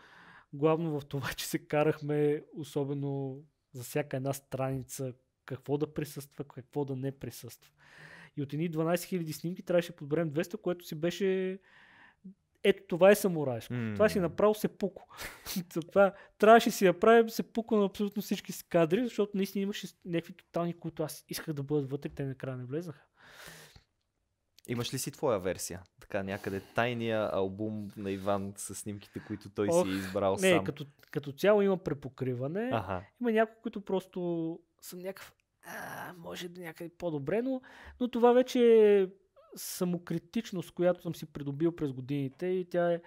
главно в това, че се карахме особено за всяка една страница, какво да присъства, какво да не присъства. И от едни 12 000 снимки трябваше да подберем 200, което си беше ето това е саморайско. Mm. Това си е направо, се пуко. това, трябваше си направим се пуко на абсолютно всички кадри, защото наистина имаше някакви тотални, които аз исках да бъдат вътре, те накрая не влезнаха. Имаш ли си твоя версия? Така някъде тайния албум на Иван с снимките, които той Ох, си е избрал не, сам. Не, като, като цяло има препокриване. Ага. Има някои, които просто съм някакъв а, може да някъде по-добре, но, но това вече е самокритичност, която съм си придобил през годините и тя е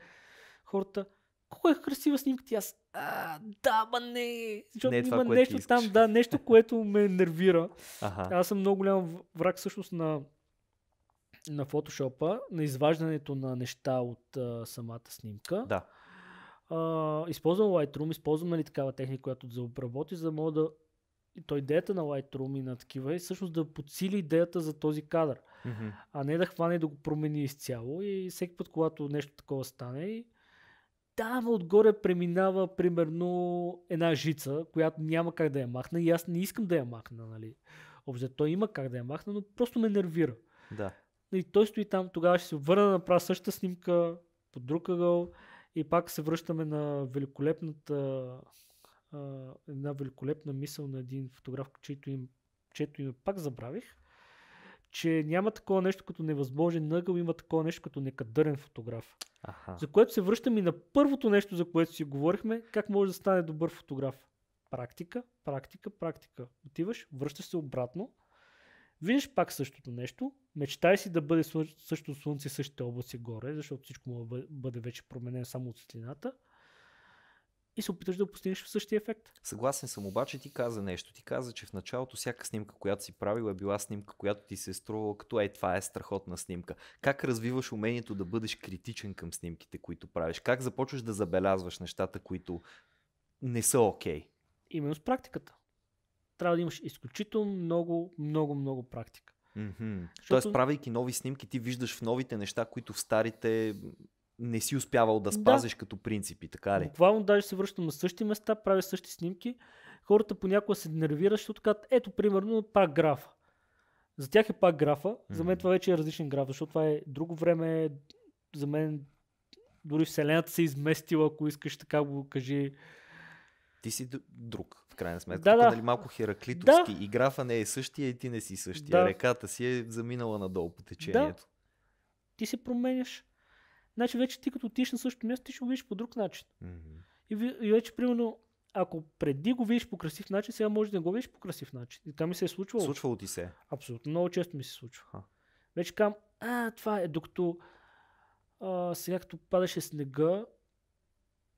хората колко е красива снимка ти аз а, да, ма не, защото не е това, има нещо там, да, нещо, което ме нервира. Ага. Аз съм много голям враг всъщност на на фотошопа, на изваждането на неща от а, самата снимка. Да. А, използвам Lightroom, използвам нали, такава техника, която да обработи, за да мога да и то идеята на Lightroom и на такива е всъщност да подсили идеята за този кадър, mm-hmm. а не да хване и да го промени изцяло и всеки път, когато нещо такова стане и там отгоре преминава примерно една жица, която няма как да я махна и аз не искам да я махна, нали. Обзето той има как да я махна, но просто ме нервира. Да. И той стои там, тогава ще се върна да направя същата снимка под друг ъгъл и пак се връщаме на великолепната а, една великолепна мисъл на един фотограф, чието им, чето им пак забравих, че няма такова нещо като невъзможен ъгъл, има такова нещо като некадърен фотограф. Аха. За което се връщам и на първото нещо, за което си говорихме, как може да стане добър фотограф. Практика, практика, практика. Отиваш, връщаш се обратно, Виждаш пак същото нещо, мечтай си да бъде същото слънце, същите облаци горе, защото всичко може да бъде вече променено само от светлината и се опиташ да постигнеш в същия ефект. Съгласен съм, обаче ти каза нещо. Ти каза, че в началото всяка снимка, която си правил, е била снимка, която ти се е струвала като е, това е страхотна снимка. Как развиваш умението да бъдеш критичен към снимките, които правиш? Как започваш да забелязваш нещата, които не са окей? Okay? Именно с практиката трябва да имаш изключително много, много, много практика. Mm-hmm. Защото... Тоест, правейки нови снимки, ти виждаш в новите неща, които в старите не си успявал да спазиш да. като принципи, така ли? Буквално даже се връщам на същи места, правя същи снимки. Хората понякога се нервират, защото казват, ето примерно пак графа. За тях е пак графа, за мен това вече е различен граф, защото това е друго време, за мен дори Вселената се е изместила, ако искаш така го кажи. Ти си друг крайна сметка. Да, е, да. Нали, малко хераклитовски. Да. И графа не е същия, и ти не си същия. Да. Реката си е заминала надолу по течението. Да. Ти се променяш. Значи вече ти като отиш на същото място, ти ще го видиш по друг начин. Mm-hmm. И, и вече, примерно, ако преди го видиш по красив начин, сега може да го видиш по красив начин. И там ми се е случвало. Случвало ти се. Абсолютно. Много често ми се случва. Ха. Вече кам, а, това е, докато а, сега като падаше снега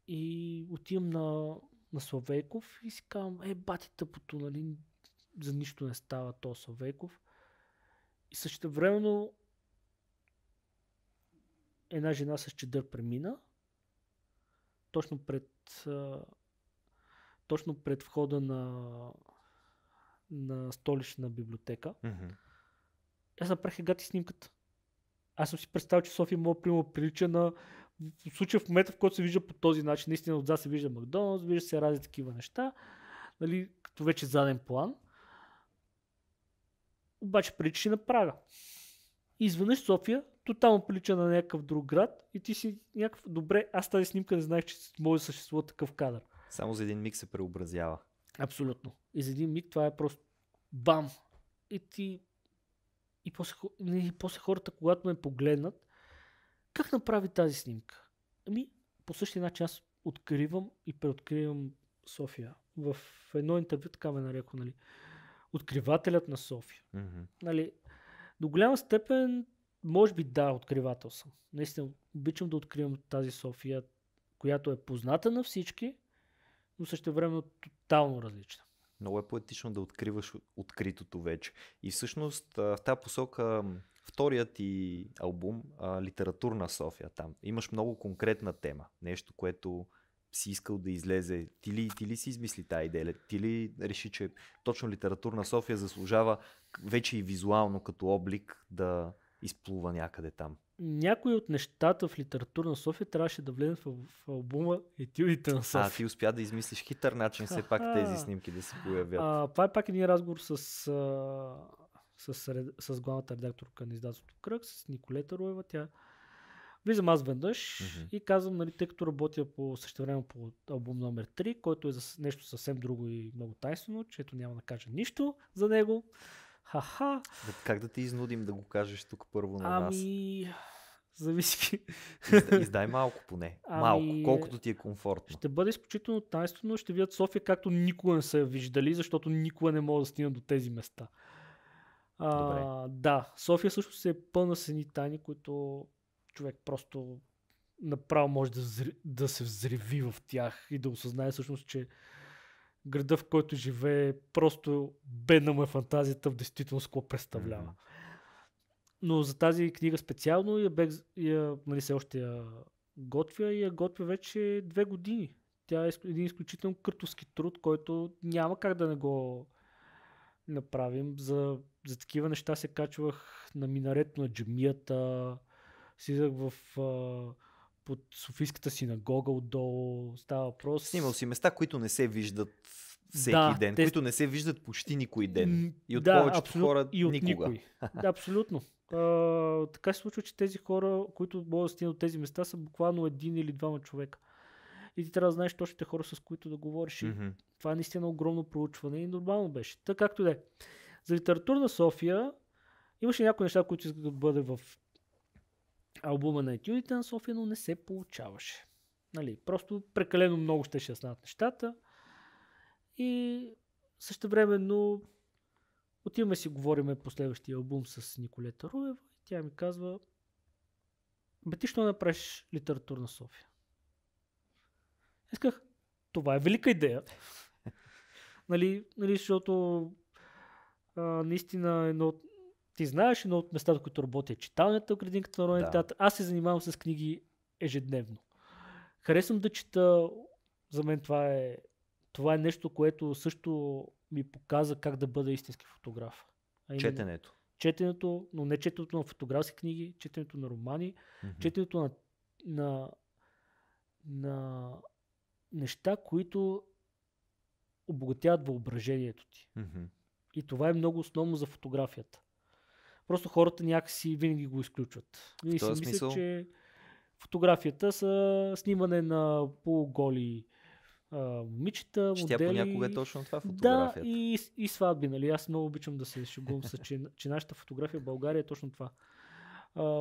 и отивам на на Славейков и си казвам, е, бати тъпото, нали, за нищо не става то Славейков. И също времено. една жена с чедър премина, точно пред, точно пред входа на, на столична библиотека. Mm-hmm. Аз направих гати снимката. Аз съм си представил, че София мога прилича на в случая в момента, в който се вижда по този начин, наистина отзад се вижда Макдоналдс, вижда се разни такива неща, нали, като вече е заден план. Обаче прилича на Прага. изведнъж София тотално прилича на някакъв друг град и ти си някакъв... Добре, аз тази снимка не знаех, че може да съществува такъв кадър. Само за един миг се преобразява. Абсолютно. И за един миг това е просто бам. И ти... И после, и после хората, когато ме погледнат, как направи тази снимка? Ами, по същия начин аз откривам и преоткривам София. В едно интервю така ме нареко, нали? Откривателят на София. Mm-hmm. Нали, до голяма степен, може би да, откривател съм. Наистина, обичам да откривам тази София, която е позната на всички, но също време тотално различна. Много е поетично да откриваш откритото вече. И всъщност в тази посока Вторият ти албум, а, Литературна София, там имаш много конкретна тема, нещо, което си искал да излезе. Ти ли, ти ли си измисли тази идея? Ти ли реши, че точно литературна София заслужава вече и визуално като облик да изплува някъде там? Някои от нещата в литературна София трябваше да влезе в, в албума Етюдите на София. А, ти успя да измислиш хитър начин все пак тези снимки да се появят. А, това е пак един разговор с а, с, с главната редакторка на издателството Кръг, с Николета Роева. Тя Влизам аз веднъж mm-hmm. и казвам, нали, тъй като работя по време по албум номер 3, който е за нещо съвсем друго и много тайствено, чето няма да кажа нищо за него. Ха-ха. Да, как да ти изнудим да го кажеш тук първо на нас? Ами, зависи. Издай, издай малко поне. Ами, малко, колкото ти е комфортно. Ще бъде изключително тайствено, ще видят София както никога не са я виждали, защото никога не мога да стигна до тези места. А, Добре. да, София също се е пълна с едни тайни, които човек просто направо може да, взри, да се взриви в тях и да осъзнае всъщност, че града, в който живее, просто бедна му е фантазията в действителност какво представлява. Но за тази книга специално я бех, я, нали, се още я готвя и я готвя вече две години. Тя е един изключително къртовски труд, който няма как да не го направим. За, за такива неща се качвах на минарето на джамията, слизах в а, под Софийската синагога отдолу, става въпрос. Снимал си места, които не се виждат всеки да, ден, те... които не се виждат почти никой ден. И от да, повечето абсолют... хора и от никога. Никой. да, абсолютно. А, така се случва, че тези хора, които могат да стигнат от тези места, са буквално един или двама човека и ти трябва да знаеш точните хора, с които да говориш. Mm-hmm. Това е наистина огромно проучване и нормално беше. Така както да е. За литературна София имаше някои неща, които искат да бъде в албума на етюдите на София, но не се получаваше. Нали, просто прекалено много ще ще знаят нещата. И също но отиваме си говориме по следващия албум с Николета Руева и тя ми казва Бе ти що направиш литературна София? Исках, това е велика идея. нали, нали, защото а, наистина едно от ти знаеш едно от местата, които работя е читалнята в градинката на Народния да. театър. Аз се занимавам с книги ежедневно. Харесвам да чета. За мен това е, това е нещо, което също ми показа как да бъда истински фотограф. А именно, четенето. Четенето, но не четенето на фотографски книги, четенето на романи, mm-hmm. четенето на, на, на неща, които обогатяват въображението ти. Mm-hmm. И това е много основно за фотографията. Просто хората някакси винаги го изключват. и си смисъл? мисля, че фотографията са снимане на полуголи а, момичета, Ще модели. Тя понякога е точно това фотографията. Да, и, и сватби, нали? Аз много обичам да се шегувам с, че, че нашата фотография в България е точно това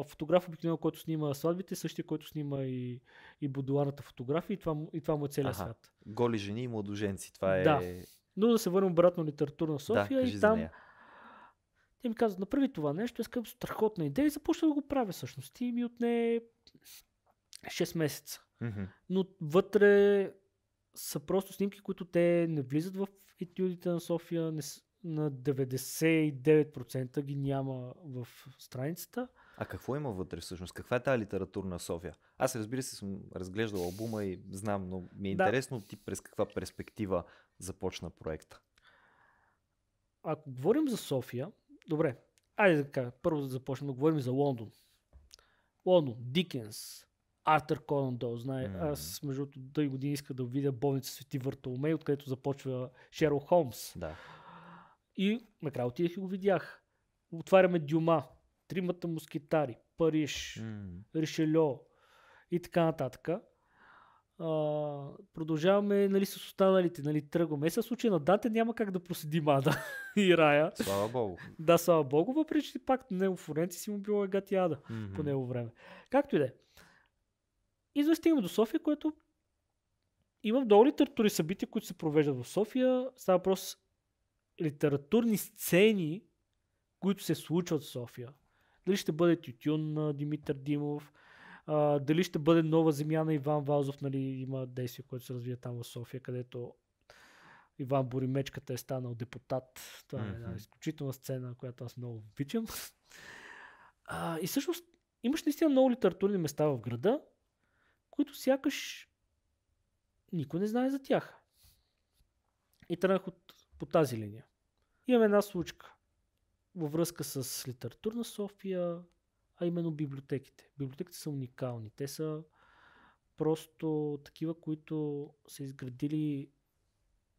фотограф обикновено, който снима сватбите, същия, който снима и, и бодуарната фотография и това, и това му е целият свят. Голи жени и младоженци, това е... Да. Но да се върнем обратно на на София да, и там... Те ми казват, направи това нещо, искам страхотна идея и започна да го правя всъщност. И ми отне 6 месеца. Mm-hmm. Но вътре са просто снимки, които те не влизат в етюдите на София, не, на 99% ги няма в страницата. А какво има вътре всъщност? Каква е тази литературна София? Аз разбира се съм разглеждал албума и знам, но ми е да. интересно ти през каква перспектива започна проекта. Ако говорим за София, добре, айде така, първо да започнем да говорим за Лондон. Лондон, Дикенс, артер Конан Дойл, знае. Mm. Аз, между другото, дълги години иска да видя болница Свети Вартоломей, откъдето започва Шерл Холмс. Да. И накрая отидах и го видях. Отваряме Дюма, Тримата мускитари, Париж, mm. Ришельо и така нататък. А, продължаваме нали, с останалите, нали, тръгваме. Се със случай на Данте няма как да проседи Мада и Рая. Слава Богу. Да, слава Богу, въпреки че пак Форенци си му била гати Ада mm-hmm. по него време. Както и да е. И до София, което има долу литератури събития, които се провеждат в София. Става въпрос литературни сцени, които се случват в София. Дали ще бъде Тютюн на Димитър Димов, а, дали ще бъде нова земя на Иван Вазов, нали, има действие, което се развива там в София, където Иван Боримечката е станал депутат. Това е една изключителна сцена, която аз много обичам. А, и всъщност имаш наистина много литературни места в града, които сякаш никой не знае за тях. И тръгнах от, по тази линия. Имам една случка във връзка с литературна София, а именно библиотеките. Библиотеките са уникални. Те са просто такива, които са изградили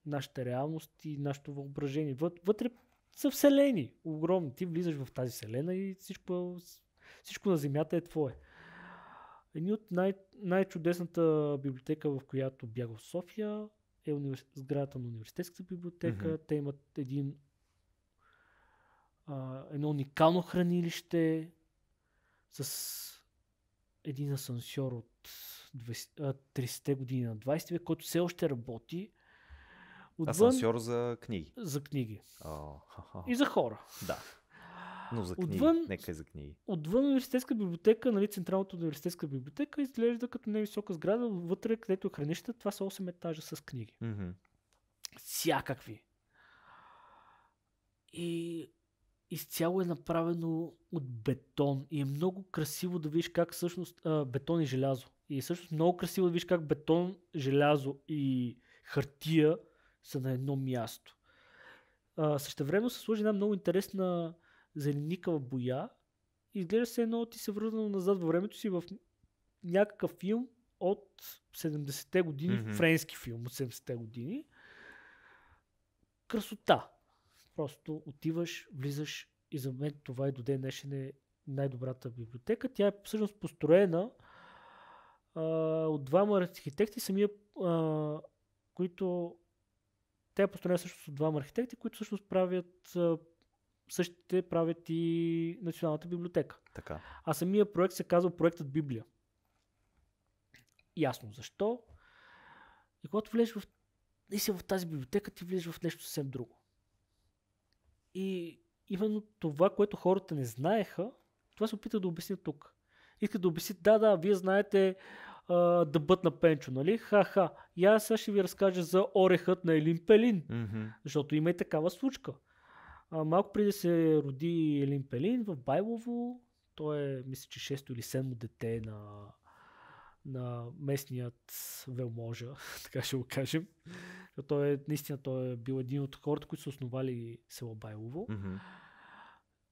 нашата реалност и нашето въображение. Вътре са вселени, огромни. Ти влизаш в тази вселена и всичко, всичко на земята е твое. Едни от най- най-чудесната библиотека, в която бях в София, е универс... сградата на университетската библиотека. Mm-hmm. Те имат един едно уникално хранилище с един асансьор от 30-те години на 20 век, който все още работи. Отвън, асансьор за книги. За книги. Oh, И за хора. Да. Но за книги. Отвън, Нека е за книги. Отвън университетска библиотека, нали, Централната университетска библиотека изглежда като невисока сграда. Вътре, където е хранища, това са 8 етажа с книги. Mm-hmm. Всякакви. И изцяло е направено от бетон и е много красиво да видиш как всъщност а, бетон и желязо. И е всъщност много красиво да видиш как бетон, желязо и хартия са на едно място. А, време се сложи една много интересна зеленикава боя. Изглежда се едно ти се връзнал назад във времето си в някакъв филм от 70-те години, mm-hmm. френски филм от 70-те години. Красота. Просто отиваш, влизаш и за мен това и до ден днешен е най-добрата библиотека. Тя е всъщност построена а, от двама архитекти, самия, а, които тя е построена също от двама архитекти, които всъщност правят а, същите правят и Националната библиотека. Така. А самия проект се казва проектът Библия. Ясно защо. И когато влезеш в, и си в тази библиотека, ти влизаш в нещо съвсем друго. И именно това, което хората не знаеха, това се опита да обясни тук. Иска да обясни, да, да, вие знаете а, дъбът на Пенчо, нали? Ха-ха. И аз сега ще ви разкажа за орехът на Елин Пелин, mm-hmm. защото има и такава случка. А, малко преди да се роди Елин Пелин в Байлово, той е, мисля, че 6 или 7 дете на, на местният велможа, така ще го кажем той е, наистина той е бил един от хората, които са основали село Байлово. Mm-hmm.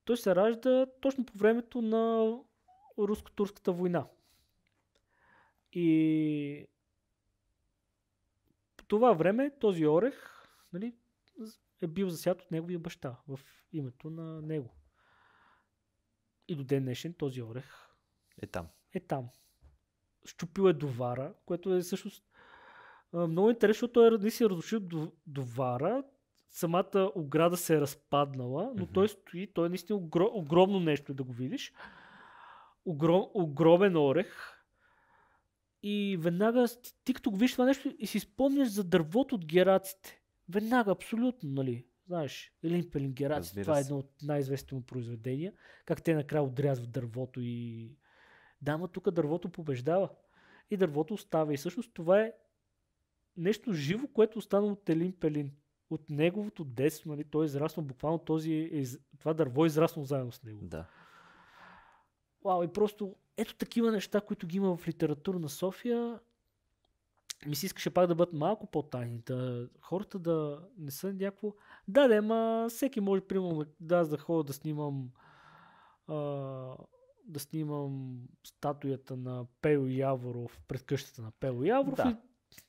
Той се ражда точно по времето на руско-турската война. И по това време този орех нали, е бил засят от неговия баща в името на него. И до ден днешен този орех е там. Е там. Щупил е довара, което е всъщност много интересно, той е си разрушил до, до вара, самата ограда се е разпаднала, но mm-hmm. той стои, той е наистина огром, огромно нещо е да го видиш. Огром, огромен орех. И веднага, ти като го видиш това нещо и си спомняш за дървото от гераците. Веднага, абсолютно, нали? Знаеш, Елин Пелин Гераци, това е едно от най-известните му произведения. Как те накрая отрязват дървото и... Дама тук дървото побеждава. И дървото остава. И всъщност това е нещо живо, което остана от Елин Пелин. От неговото детство, нали, той е израснал, буквално този, е из... това дърво е израснало заедно с него. Да. Вау, и просто ето такива неща, които ги има в литература на София, ми се искаше пак да бъдат малко по-тайни, да хората да не са някакво... Да, да, ма всеки може, примерно, да, да ходя да снимам а, да снимам статуята на Пело Яворов пред къщата на Пело Яворов да. и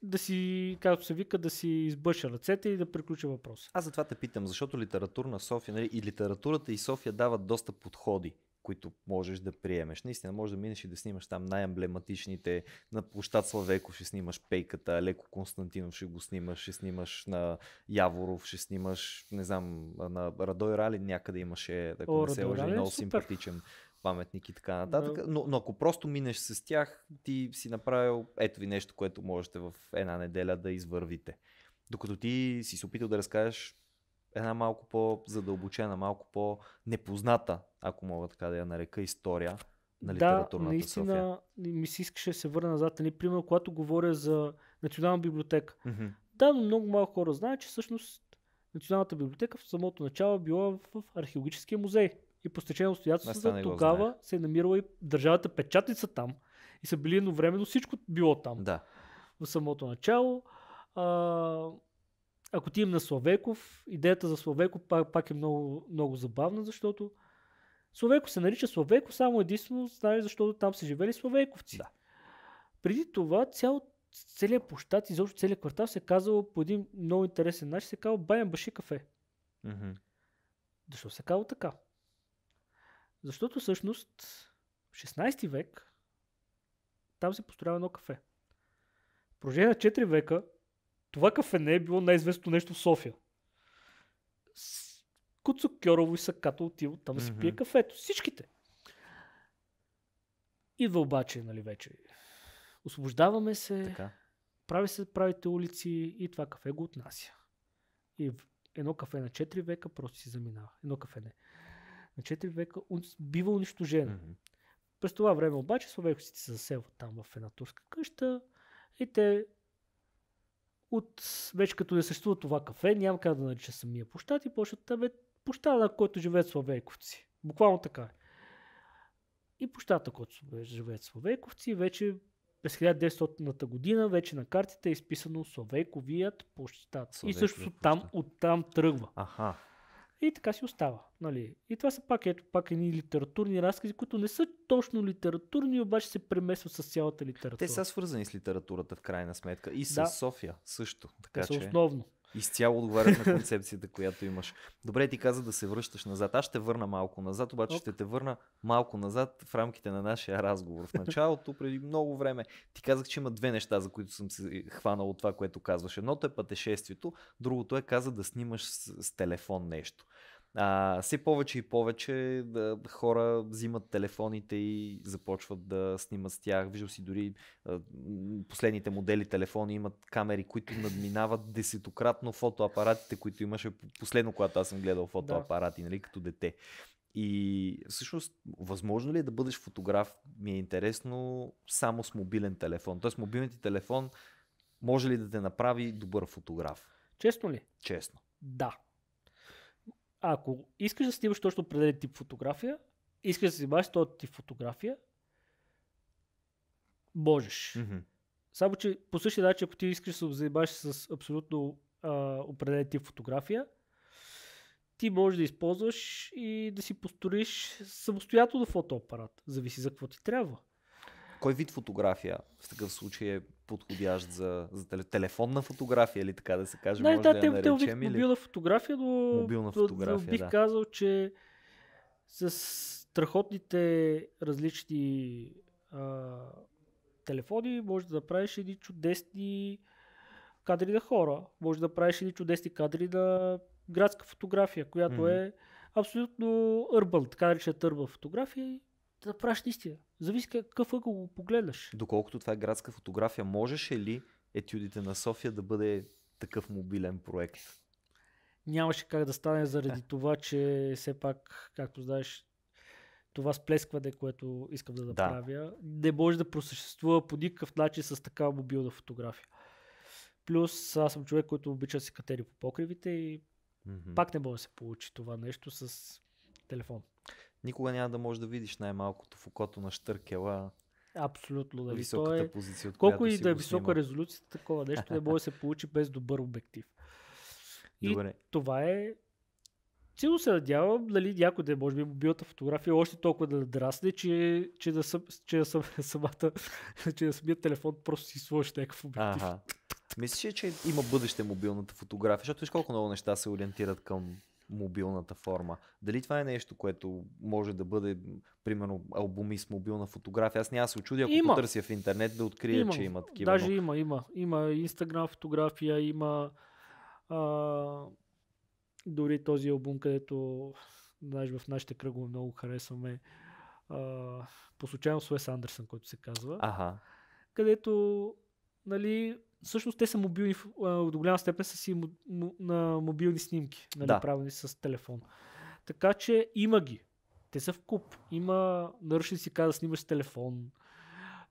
да си, както се вика, да си избърша ръцете и да приключи въпроса. Аз затова те питам, защото литературна София, нали, и литературата и София дават доста подходи които можеш да приемеш. Наистина можеш да минеш и да снимаш там най-емблематичните. На площад Славеков ще снимаш пейката, Леко Константинов ще го снимаш, ще снимаш на Яворов, ще снимаш, не знам, на Радой Рали някъде имаше, ако О, не се лъжи, е много симпатичен. Супер паметник и така нататък. Но, но ако просто минеш с тях, ти си направил ето ви нещо, което можете в една неделя да извървите. Докато ти си се опитал да разкажеш една малко по-задълбочена, малко по-непозната, ако мога така да я нарека, история на литературната да, наистина София. ми се искаше да се върна назад. Нали, примерно, когато говоря за Национална библиотека. Mm-hmm. Да, но много малко хора знаят, че всъщност Националната библиотека в самото начало е била в археологическия музей. И по стечение обстоятелствата тогава знае. се е намирала и държавата печатница там. И са били едновременно всичко било там. Да. В самото начало. А, ако ти им на Славеков, идеята за Словеков пак, пак е много, много забавна, защото Словеков се нарича Словеков, само единствено, знаеш, защото там са живели Словековци. Да. Преди това цял, целият площад, изобщо целият квартал се е казвал по един много интересен начин, се е казва Баян Баши кафе. Mm-hmm. Защо се е казва така? Защото всъщност в 16 век там се построява едно кафе. В продължение на 4 века това кафе не е било най известно нещо в София. Куцо Кьорово и Сакато отива, там да си пие кафето. Всичките. Идва обаче, нали вече. Освобождаваме се. Така. Прави се, правите улици и това кафе го отнася. И едно кафе на 4 века просто си заминава. Едно кафе не на 4 века бива унищожена. Mm-hmm. През това време обаче словекците се заселват там в една турска къща и те от вече като не съществува това кафе, няма как да нарича самия пощат и почват да бе пощата, на който живеят славейковци. Буквално така е. И пощата, който живеят славейковци, вече през 1900-та година вече на картите е изписано Славейковият пощат. и също площад. там, оттам тръгва. Аха. И така си остава. Нали? И това са пак, ето, пак едни литературни разкази, които не са точно литературни, обаче се премесват с цялата литература. Те са свързани с литературата в крайна сметка и с да. София също. Така, Те са че... основно изцяло отговарят на концепцията, която имаш. Добре, ти каза да се връщаш назад. Аз ще върна малко назад, обаче Оп. ще те върна малко назад в рамките на нашия разговор. В началото, преди много време, ти казах, че има две неща, за които съм се хванал от това, което казваш. Едното е пътешествието, другото е каза да снимаш с, с телефон нещо. А, все повече и повече да, хора взимат телефоните и започват да снимат с тях. Виждал си дори а, последните модели телефони имат камери, които надминават десетократно фотоапаратите, които имаше последно, когато аз съм гледал фотоапарати, да. нали, като дете. И всъщност, възможно ли е да бъдеш фотограф, ми е интересно само с мобилен телефон. Тоест, мобилният ти телефон може ли да те направи добър фотограф? Честно ли? Честно. Да ако искаш да снимаш точно определен тип фотография, искаш да снимаш този тип фотография, можеш. Mm-hmm. Само, че по същия начин, ако ти искаш да се занимаваш с абсолютно а, определен тип фотография, ти можеш да използваш и да си построиш самостоятелно фотоапарат. Зависи за какво ти трябва кой вид фотография в такъв случай е подходящ за, за телефонна фотография или така да се каже? може да, да те, я наречем, те, или... мобилна фотография, но мобилна фотография, до, бих да. казал, че с страхотните различни а, телефони може да правиш едни чудесни кадри на хора, може да правиш едни чудесни кадри на градска фотография, която mm-hmm. е абсолютно urban, така наречена търба фотография и да правиш наистина. Зависи какъв ъгъл го погледнеш. Доколкото това е градска фотография, можеше ли етюдите на София да бъде такъв мобилен проект? Нямаше как да стане заради е. това, че все пак, както знаеш, това сплескване, което искам да направя, да. не може да просъществува по никакъв начин с такава мобилна фотография. Плюс аз съм човек, който обича да се катери по покривите и mm-hmm. пак не може да се получи това нещо с телефон никога няма да можеш да видиш най-малкото в окото на Штъркела Абсолютно. Да нали? високата той... Е позиция, от Колко и да е висока снима. резолюция, такова нещо не може да се получи без добър обектив. И Добре. това е... Силно се надявам, нали, някой да е, може би мобилната фотография още толкова да надрасне, че, че, да, съм, че да съм, самата, че да самият телефон просто си сложи някакъв обектив. Ага. Мислиш, че има бъдеще мобилната фотография, защото виж колко много неща се ориентират към мобилната форма. Дали това е нещо, което може да бъде, примерно, албуми с мобилна фотография? Аз няма се очудя, ако има. потърся в интернет да открия, има. че има такива. Даже но... има, има. Има инстаграм фотография, има а, дори този албум, където знаеш, в нашите кръгове много харесваме а, по случайно с Уес Андерсън, който се казва. Ага. Където нали, всъщност те са мобилни до голяма степен са си на мобилни снимки, нали, да. правени с телефон. Така че има ги. Те са в куп. Има наръчни как да снимаш с телефон.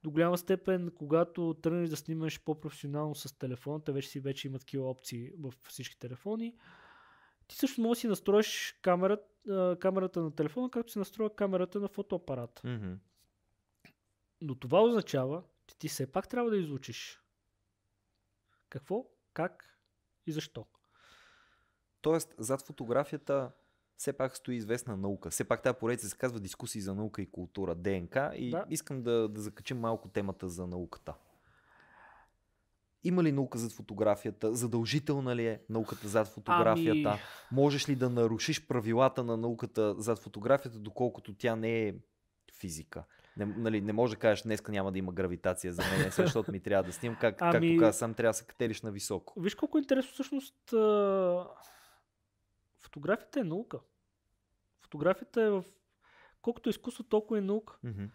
До голяма степен, когато тръгнеш да снимаш по-професионално с телефон, те вече си вече имат такива опции в всички телефони. Ти също можеш да си настроиш камерата, камерата на телефона, както си настроя камерата на фотоапарата. Mm-hmm. Но това означава, че ти все пак трябва да излучиш. Какво, как и защо? Тоест, зад фотографията все пак стои известна наука. Все пак тази поредица се казва дискусии за наука и култура, ДНК и да. искам да, да закачим малко темата за науката. Има ли наука зад фотографията? Задължителна ли е науката зад фотографията? Ами... Можеш ли да нарушиш правилата на науката зад фотографията, доколкото тя не е физика? Не, нали, не може да кажеш, днеска няма да има гравитация за мен, защото ми трябва да снимам. Как, ами... Както каза, сам трябва да се катериш на високо. Виж колко е интересно всъщност. Фотографията е наука. Фотографията е в... Колкото е изкуство, толкова е наука. Mm-hmm.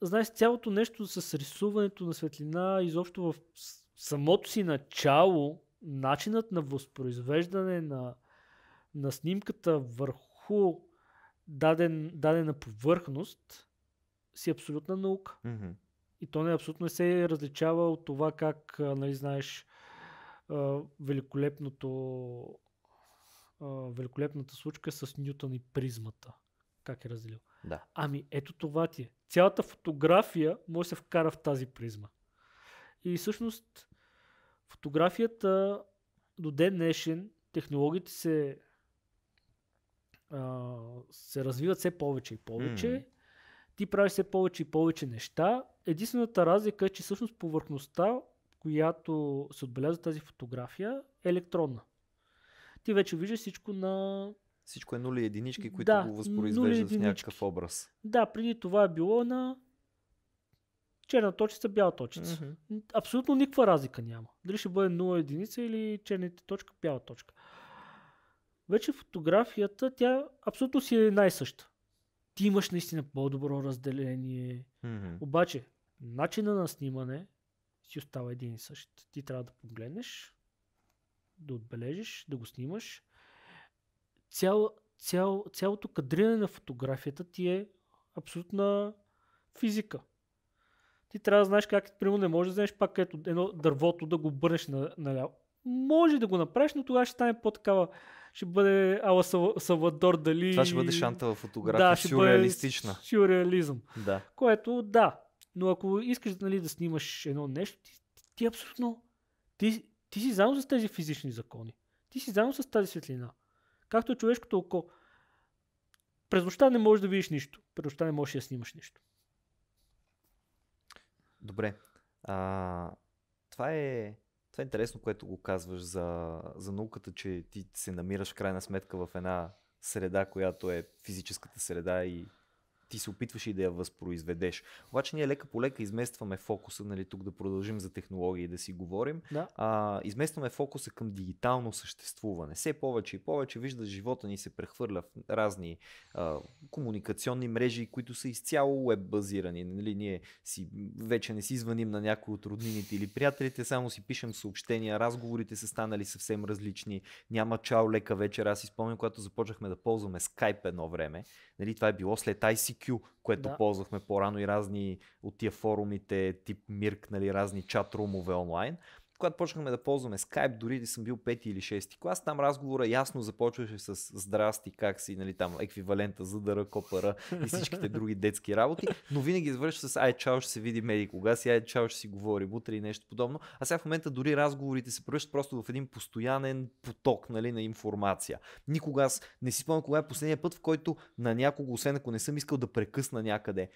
Знаеш, цялото нещо с рисуването на светлина, изобщо в самото си начало, начинът на възпроизвеждане на, на снимката върху даден, дадена повърхност си абсолютна наука. Mm-hmm. И то не абсолютно не се различава от това как, нали, знаеш, великолепното великолепната случка с Ньютън и призмата. Как е разделил? Да. Ами ето това ти е. Цялата фотография може да се вкара в тази призма. И всъщност фотографията до ден днешен, технологиите се, а, се развиват все повече и повече. Mm ти правиш все повече и повече неща. Единствената разлика е, че всъщност повърхността, която се отбелязва тази фотография, е електронна. Ти вече виждаш всичко на... Всичко е нули единички, които да, го възпроизвеждат в някакъв образ. Да, преди това е било на черна точица, бяла точица. Mm-hmm. Абсолютно никаква разлика няма. Дали ще бъде 0 единица или черната точка, бяла точка. Вече фотографията, тя абсолютно си е най-съща ти имаш наистина по-добро разделение. Mm-hmm. Обаче, начина на снимане си остава един и същ. Ти трябва да погледнеш, да отбележиш, да го снимаш. Цял, цял, цялото кадриране на фотографията ти е абсолютна физика. Ти трябва да знаеш как, примерно, не можеш да вземеш пак ето едно дървото да го бърнеш на, на, може да го направиш, но тогава ще стане по-такава ще бъде Ала Савадор Дали. Това ще бъде шантава фотография, да, ще сюрреалистична. Бъде сюрреализъм. Да. Което да, но ако искаш нали, да снимаш едно нещо, ти, ти абсолютно... Ти, ти си заедно с тези физични закони. Ти си заедно с тази светлина. Както е човешкото око. През нощта не можеш да видиш нищо. През нощта не можеш да снимаш нищо. Добре. А, това е това е интересно, което го казваш за, за науката, че ти се намираш в крайна сметка в една среда, която е физическата среда и ти се опитваш и да я възпроизведеш. Обаче ние лека по лека изместваме фокуса, нали, тук да продължим за технологии да си говорим, да. А, изместваме фокуса към дигитално съществуване. Все повече и повече вижда живота ни се прехвърля в разни а, комуникационни мрежи, които са изцяло веб базирани. Нали, ние си, вече не си звъним на някой от роднините или приятелите, само си пишем съобщения, разговорите са станали съвсем различни, няма чао лека вечер. Аз си спомням, когато започнахме да ползваме Skype едно време, нали, това е било след ICQ ICQ, което да. ползвахме по-рано и разни от тия форумите тип Мирк, нали, разни чат-румове онлайн когато почнахме да ползваме Skype, дори да съм бил 5 или 6 клас, там разговора ясно започваше с здрасти, как си, нали, там еквивалента за дъра, копара и всичките други детски работи, но винаги извършва с ай, чао, ще се види меди кога си, ай, чао, ще си говорим утре и нещо подобно. А сега в момента дори разговорите се превръщат просто в един постоянен поток нали, на информация. Никога аз не си спомням кога е последния път, в който на някого, освен ако не съм искал да прекъсна някъде е,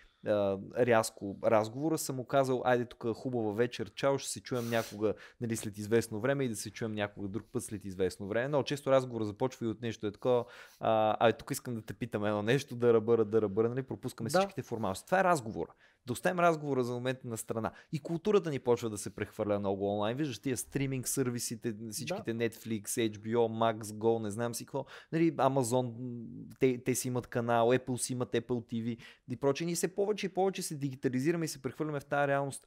рязко разговора, съм му казал, айде тук хубава вечер, чао, ще се чуем някога нали, след известно време и да се чуем някога друг път след известно време. Но често разговор започва и от нещо е такова, а, а тук искам да те питам едно нещо, да ръбъра, да ръбъра, нали, пропускаме да. всичките формалности. Това е разговор. Да оставим разговора за момента на страна. И културата ни почва да се прехвърля много онлайн. Виждаш тия стриминг сервисите, всичките да. Netflix, HBO, Max, Go, не знам си какво. Нали, Amazon, те, те си имат канал, Apple си имат Apple TV и прочее. Ние все повече и повече се дигитализираме и се прехвърляме в тази реалност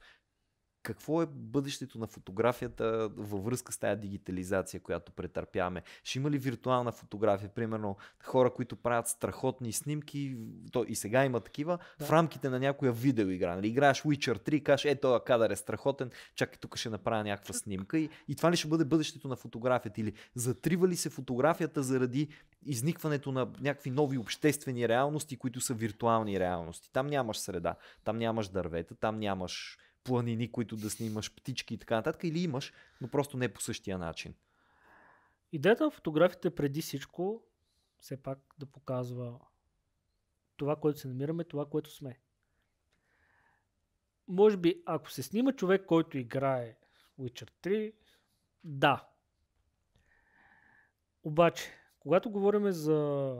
какво е бъдещето на фотографията във връзка с тази дигитализация, която претърпяваме? Ще има ли виртуална фотография? Примерно хора, които правят страхотни снимки, то и сега има такива, да. в рамките на някоя видеоигра. Нали? Играеш Witcher 3, кажеш, е, този кадър е страхотен, чакай тук ще направя някаква снимка. И, и това ли ще бъде бъдещето на фотографията? Или затрива ли се фотографията заради изникването на някакви нови обществени реалности, които са виртуални реалности? Там нямаш среда, там нямаш дървета, там нямаш планини, които да снимаш, птички и така нататък, или имаш, но просто не по същия начин. Идеята на фотографите преди всичко все пак да показва това, което се намираме, това, което сме. Може би, ако се снима човек, който играе Witcher 3, да. Обаче, когато говорим за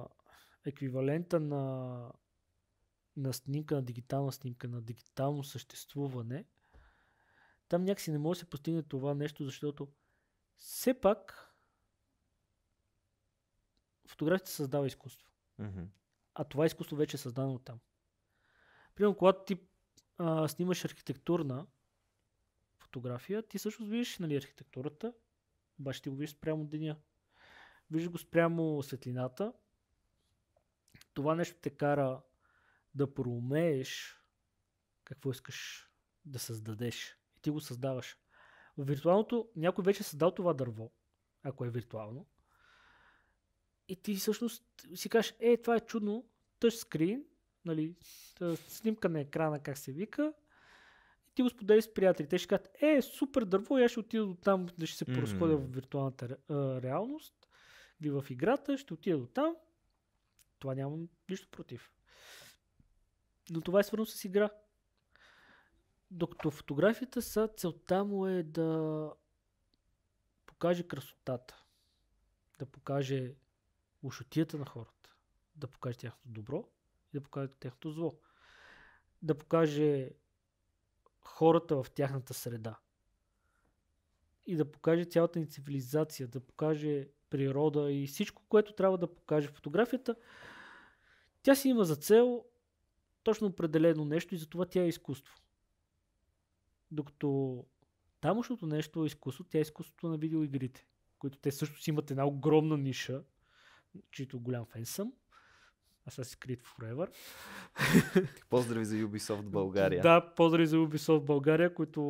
еквивалента на на снимка, на дигитална снимка, на дигитално съществуване, там някакси не може да се постигне това нещо, защото все пак фотографията създава изкуство. Mm-hmm. А това изкуство вече е създано там. Примерно, когато ти а, снимаш архитектурна фотография, ти също виждаш нали, архитектурата, обаче ти го виждаш спрямо деня. Виждаш го спрямо светлината. Това нещо те кара да проумееш какво искаш да създадеш. И ти го създаваш. В виртуалното някой вече е създал това дърво, ако е виртуално. И ти всъщност си кажеш, е, това е чудно, скрин, нали, снимка на екрана, как се вика, и ти го сподели с приятели. Те ще кажат, е, супер дърво, я ще отида до там, да ще се mm-hmm. в виртуалната а, реалност или в играта, ще отида до там. Това нямам нищо против. Но това е свързано с игра. Докато фотографията са, целта му е да покаже красотата, да покаже ушотията на хората, да покаже тяхното добро и да покаже тяхното зло. Да покаже хората в тяхната среда. И да покаже цялата ни цивилизация, да покаже природа и всичко, което трябва да покаже фотографията. Тя си има за цел точно определено нещо и затова тя е изкуство. Докато тамошното нещо е изкуство, тя е изкуството на видеоигрите, които те също си имат една огромна ниша, чието голям фен съм. Assassin's Creed Forever. Поздрави за Ubisoft България. Да, поздрави за Ubisoft България, които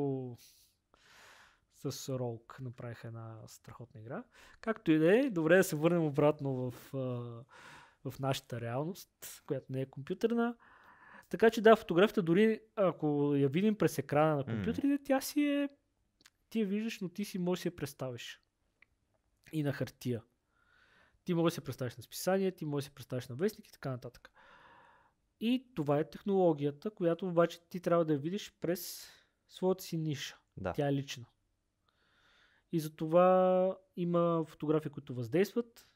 с Ролк направиха една страхотна игра. Както и да е, добре да се върнем обратно в, в нашата реалност, която не е компютърна. Така че да, фотографията дори ако я видим през екрана на компютрите, mm. тя си е... Ти я виждаш, но ти си можеш да я представиш. И на хартия. Ти можеш да се представиш на списание, ти можеш да се представиш на вестник и така нататък. И това е технологията, която обаче ти трябва да я видиш през своята си ниша. Да. Тя е лична. И затова има фотографии, които въздействат.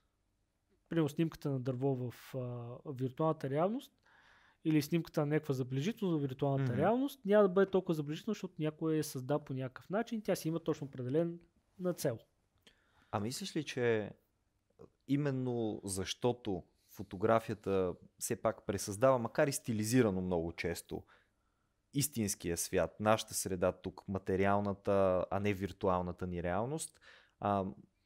Примерно снимката на дърво в а, виртуалната реалност или снимката на някаква заближителност за виртуалната mm-hmm. реалност, няма да бъде толкова заближителна, защото някой е създал по някакъв начин, тя си има точно определен на цел. А мислиш ли, че именно защото фотографията все пак пресъздава, макар и стилизирано много често, истинския свят, нашата среда тук, материалната, а не виртуалната ни реалност, а,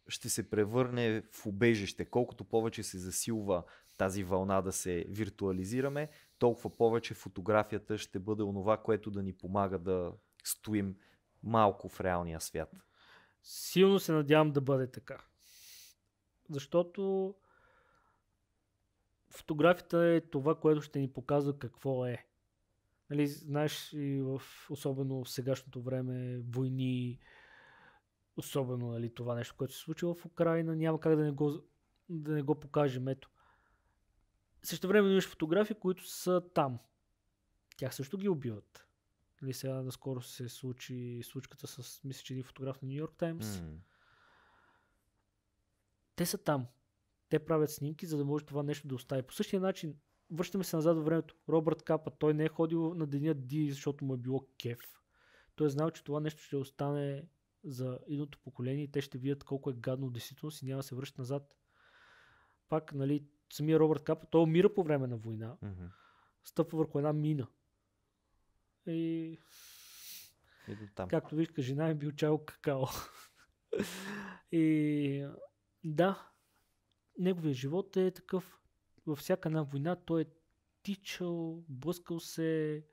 ще се превърне в убежище. Колкото повече се засилва тази вълна да се виртуализираме, толкова повече фотографията ще бъде онова, което да ни помага да стоим малко в реалния свят. Силно се надявам да бъде така. Защото фотографията е това, което ще ни показва какво е. Нали, знаеш, и в, особено в сегашното време, войни, особено нали, това нещо, което се случва в Украина, няма как да не го, да не го покажем. Ето, също време имаш фотографии, които са там. Тях също ги убиват. Нали, сега наскоро се случи случката с, мисля, че един фотограф на Нью Йорк Таймс. Mm. Те са там. Те правят снимки, за да може това нещо да остави. По същия начин, връщаме се назад във времето. Робърт Капа, той не е ходил на деня Ди, защото му е било кеф. Той е знал, че това нещо ще остане за едното поколение и те ще видят колко е гадно действително си няма да се връща назад. Пак, нали, самия Робърт Капа, той умира по време на война, mm-hmm. стъпва върху една мина. И... и до там. Както вижка, жена е бил чао какао. и да, неговия живот е такъв. Във всяка една война той е тичал, блъскал се.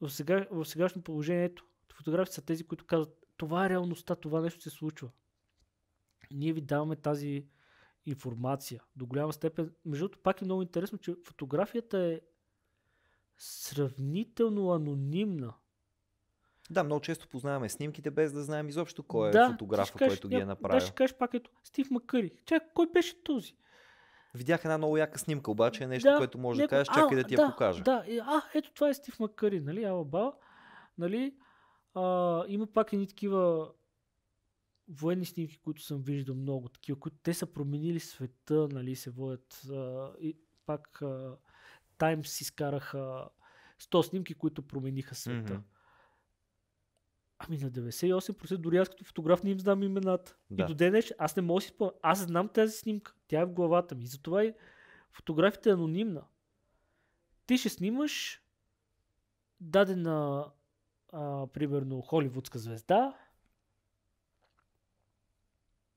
В, сега, в сегашно положение, ето, фотографите са тези, които казват, това е реалността, това нещо се случва. Ние ви даваме тази, информация до голяма степен. Между другото, пак е много интересно, че фотографията е сравнително анонимна. Да, много често познаваме снимките без да знаем изобщо кой е да, е фотографа, кажеш, който ги е направил. Да, ще кажеш пак ето Стив Макъри. Чакай, кой беше този? Видях една много яка снимка, обаче е нещо, да, което може някой... да кажеш, чакай а, да ти да, я покажа. Да, а, ето това е Стив Макъри, нали, ала бала. Нали, а, има пак едни такива военни снимки, които съм виждал много такива, които те са променили света, нали, се водят. А, и пак а, Таймс изкараха 100 снимки, които промениха света. Mm-hmm. Ами на 98% дори аз като фотограф не им знам имената. Да. И до денеж. аз не мога да си спомня. Аз знам тази снимка. Тя е в главата ми. затова и фотографията е анонимна. Ти ще снимаш дадена, а, примерно, холивудска звезда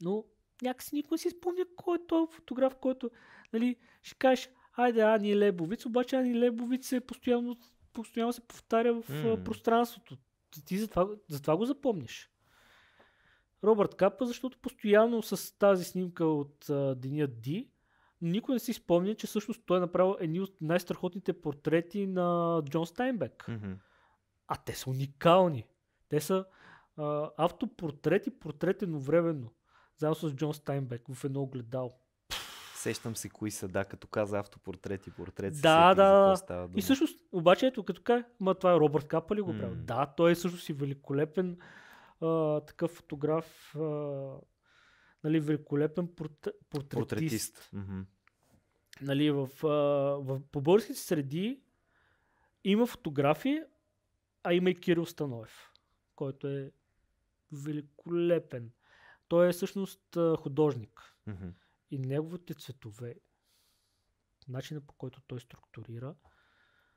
но някакси никой не си спомня кой е този фотограф, който нали, ще кажеш, айде Ани Лебовиц, обаче Ани Лебовиц е постоянно, постоянно се повтаря в mm. пространството. Ти затова, затова го запомниш. Робърт Капа, защото постоянно с тази снимка от а, деня Ди, никой не си спомня, че всъщност той е направил едни от най-страхотните портрети на Джон Стайнбек. Mm-hmm. А те са уникални. Те са а, автопортрети, портрети едновременно заедно с Джон Стайнбек в едно огледало. Сещам се кои са, да, като каза автопортрет и портрет. Да, да, да. Става дума. И всъщност, обаче ето като каза, ма това е Робърт Капа ли го правил? Да, той е също си великолепен а, такъв фотограф, а, нали, великолепен портретист. портретист. Mm-hmm. Нали, в, в, в, по българските среди има фотографии, а има и Кирил Станоев, който е великолепен той е всъщност художник. Mm-hmm. И неговите цветове, начина по който той структурира.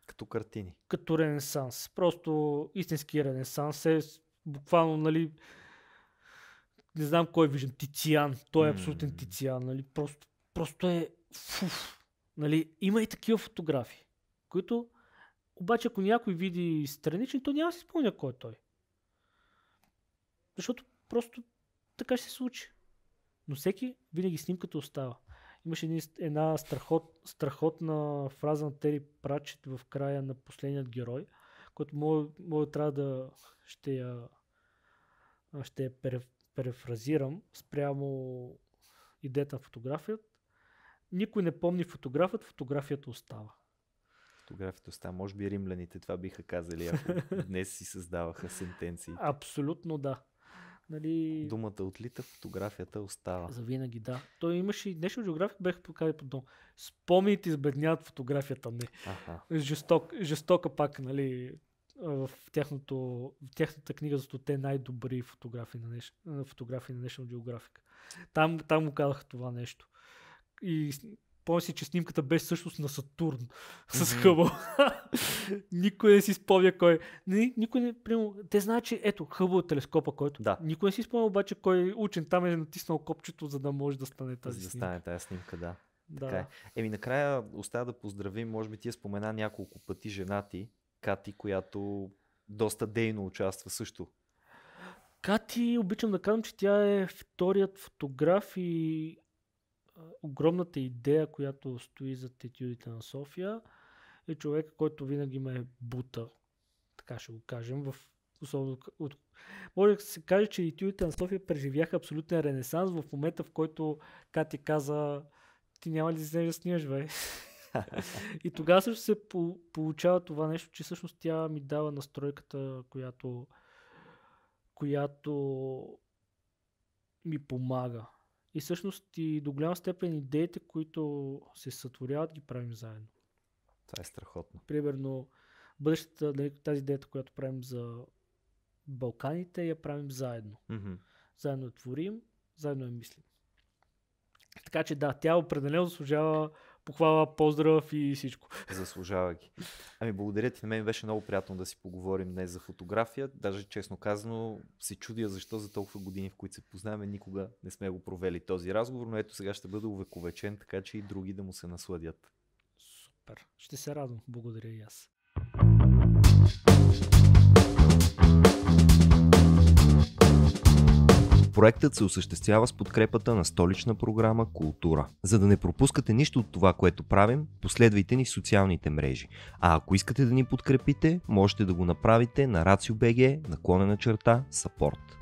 Като картини. Като ренесанс. Просто истински ренесанс е буквално, нали, не знам кой е виждан, Тициан. Той е абсолютен mm-hmm. Тициан, нали, просто, просто е фуф. Нали, има и такива фотографии, които обаче ако някой види странични, то няма да си спомня кой е той. Защото просто така ще се случи. Но всеки винаги снимката остава. Имаше една страхот, страхотна фраза на Тери Прачет в края на последният герой, който мога, трябва да ще я ще я префразирам спрямо идеята на фотографията. Никой не помни фотографът, фотографията остава. Фотографията остава. Може би римляните това биха казали, ако днес си създаваха сентенции. Абсолютно да. Нали... Думата отлита, фотографията остава. За винаги, да. Той имаше и днешно география, бях покали под дом. Спомните избедняват фотографията, не. Ага. Жесток, жестока пак, нали, в, тяхното, в тяхната книга за те най-добри фотографии на, неш... фотографии на National Geographic. Там, там му казаха това нещо. И Спомням си, че снимката беше всъщност на Сатурн mm-hmm. с Хъбъл. никой не си спомня кой. Нали, никой не, прямо, те знаят, че ето Хъбъл е телескопа, който. Да. Никой не си спомня обаче кой учен там е натиснал копчето, за да може да стане тази за снимка. Да стане тази снимка, да. да. Така е. Еми, накрая остава да поздравим, може би ти спомена няколко пъти жена ти, Кати, която доста дейно участва също Кати, обичам да казвам, че тя е вторият фотограф и огромната идея, която стои за етюдите на София, е човек, който винаги ме е бута, така ще го кажем, в Особено, от... може да се каже, че етюдите на София преживяха абсолютен ренесанс в момента, в който Кати каза ти няма ли да да снимаш, бе? и тогава също се по- получава това нещо, че всъщност тя ми дава настройката, която, която ми помага. И всъщност и до голяма степен идеите, които се сътворяват, ги правим заедно. Това е страхотно. Примерно, бъдещата, нали, тази идеята, която правим за Балканите, я правим заедно. Mm-hmm. Заедно я творим, заедно я мислим. Така че да, тя определено заслужава похвала, поздрав и всичко. Заслужава ги. Ами благодаря ти, на мен беше много приятно да си поговорим днес за фотография. Даже честно казано се чудя защо за толкова години, в които се познаваме, никога не сме го провели този разговор, но ето сега ще бъде увековечен, така че и други да му се насладят. Супер. Ще се радвам. Благодаря и аз. thank you Проектът се осъществява с подкрепата на столична програма Култура. За да не пропускате нищо от това, което правим, последвайте ни в социалните мрежи. А ако искате да ни подкрепите, можете да го направите на RACIO.BG, наклонена черта, САПОРТ.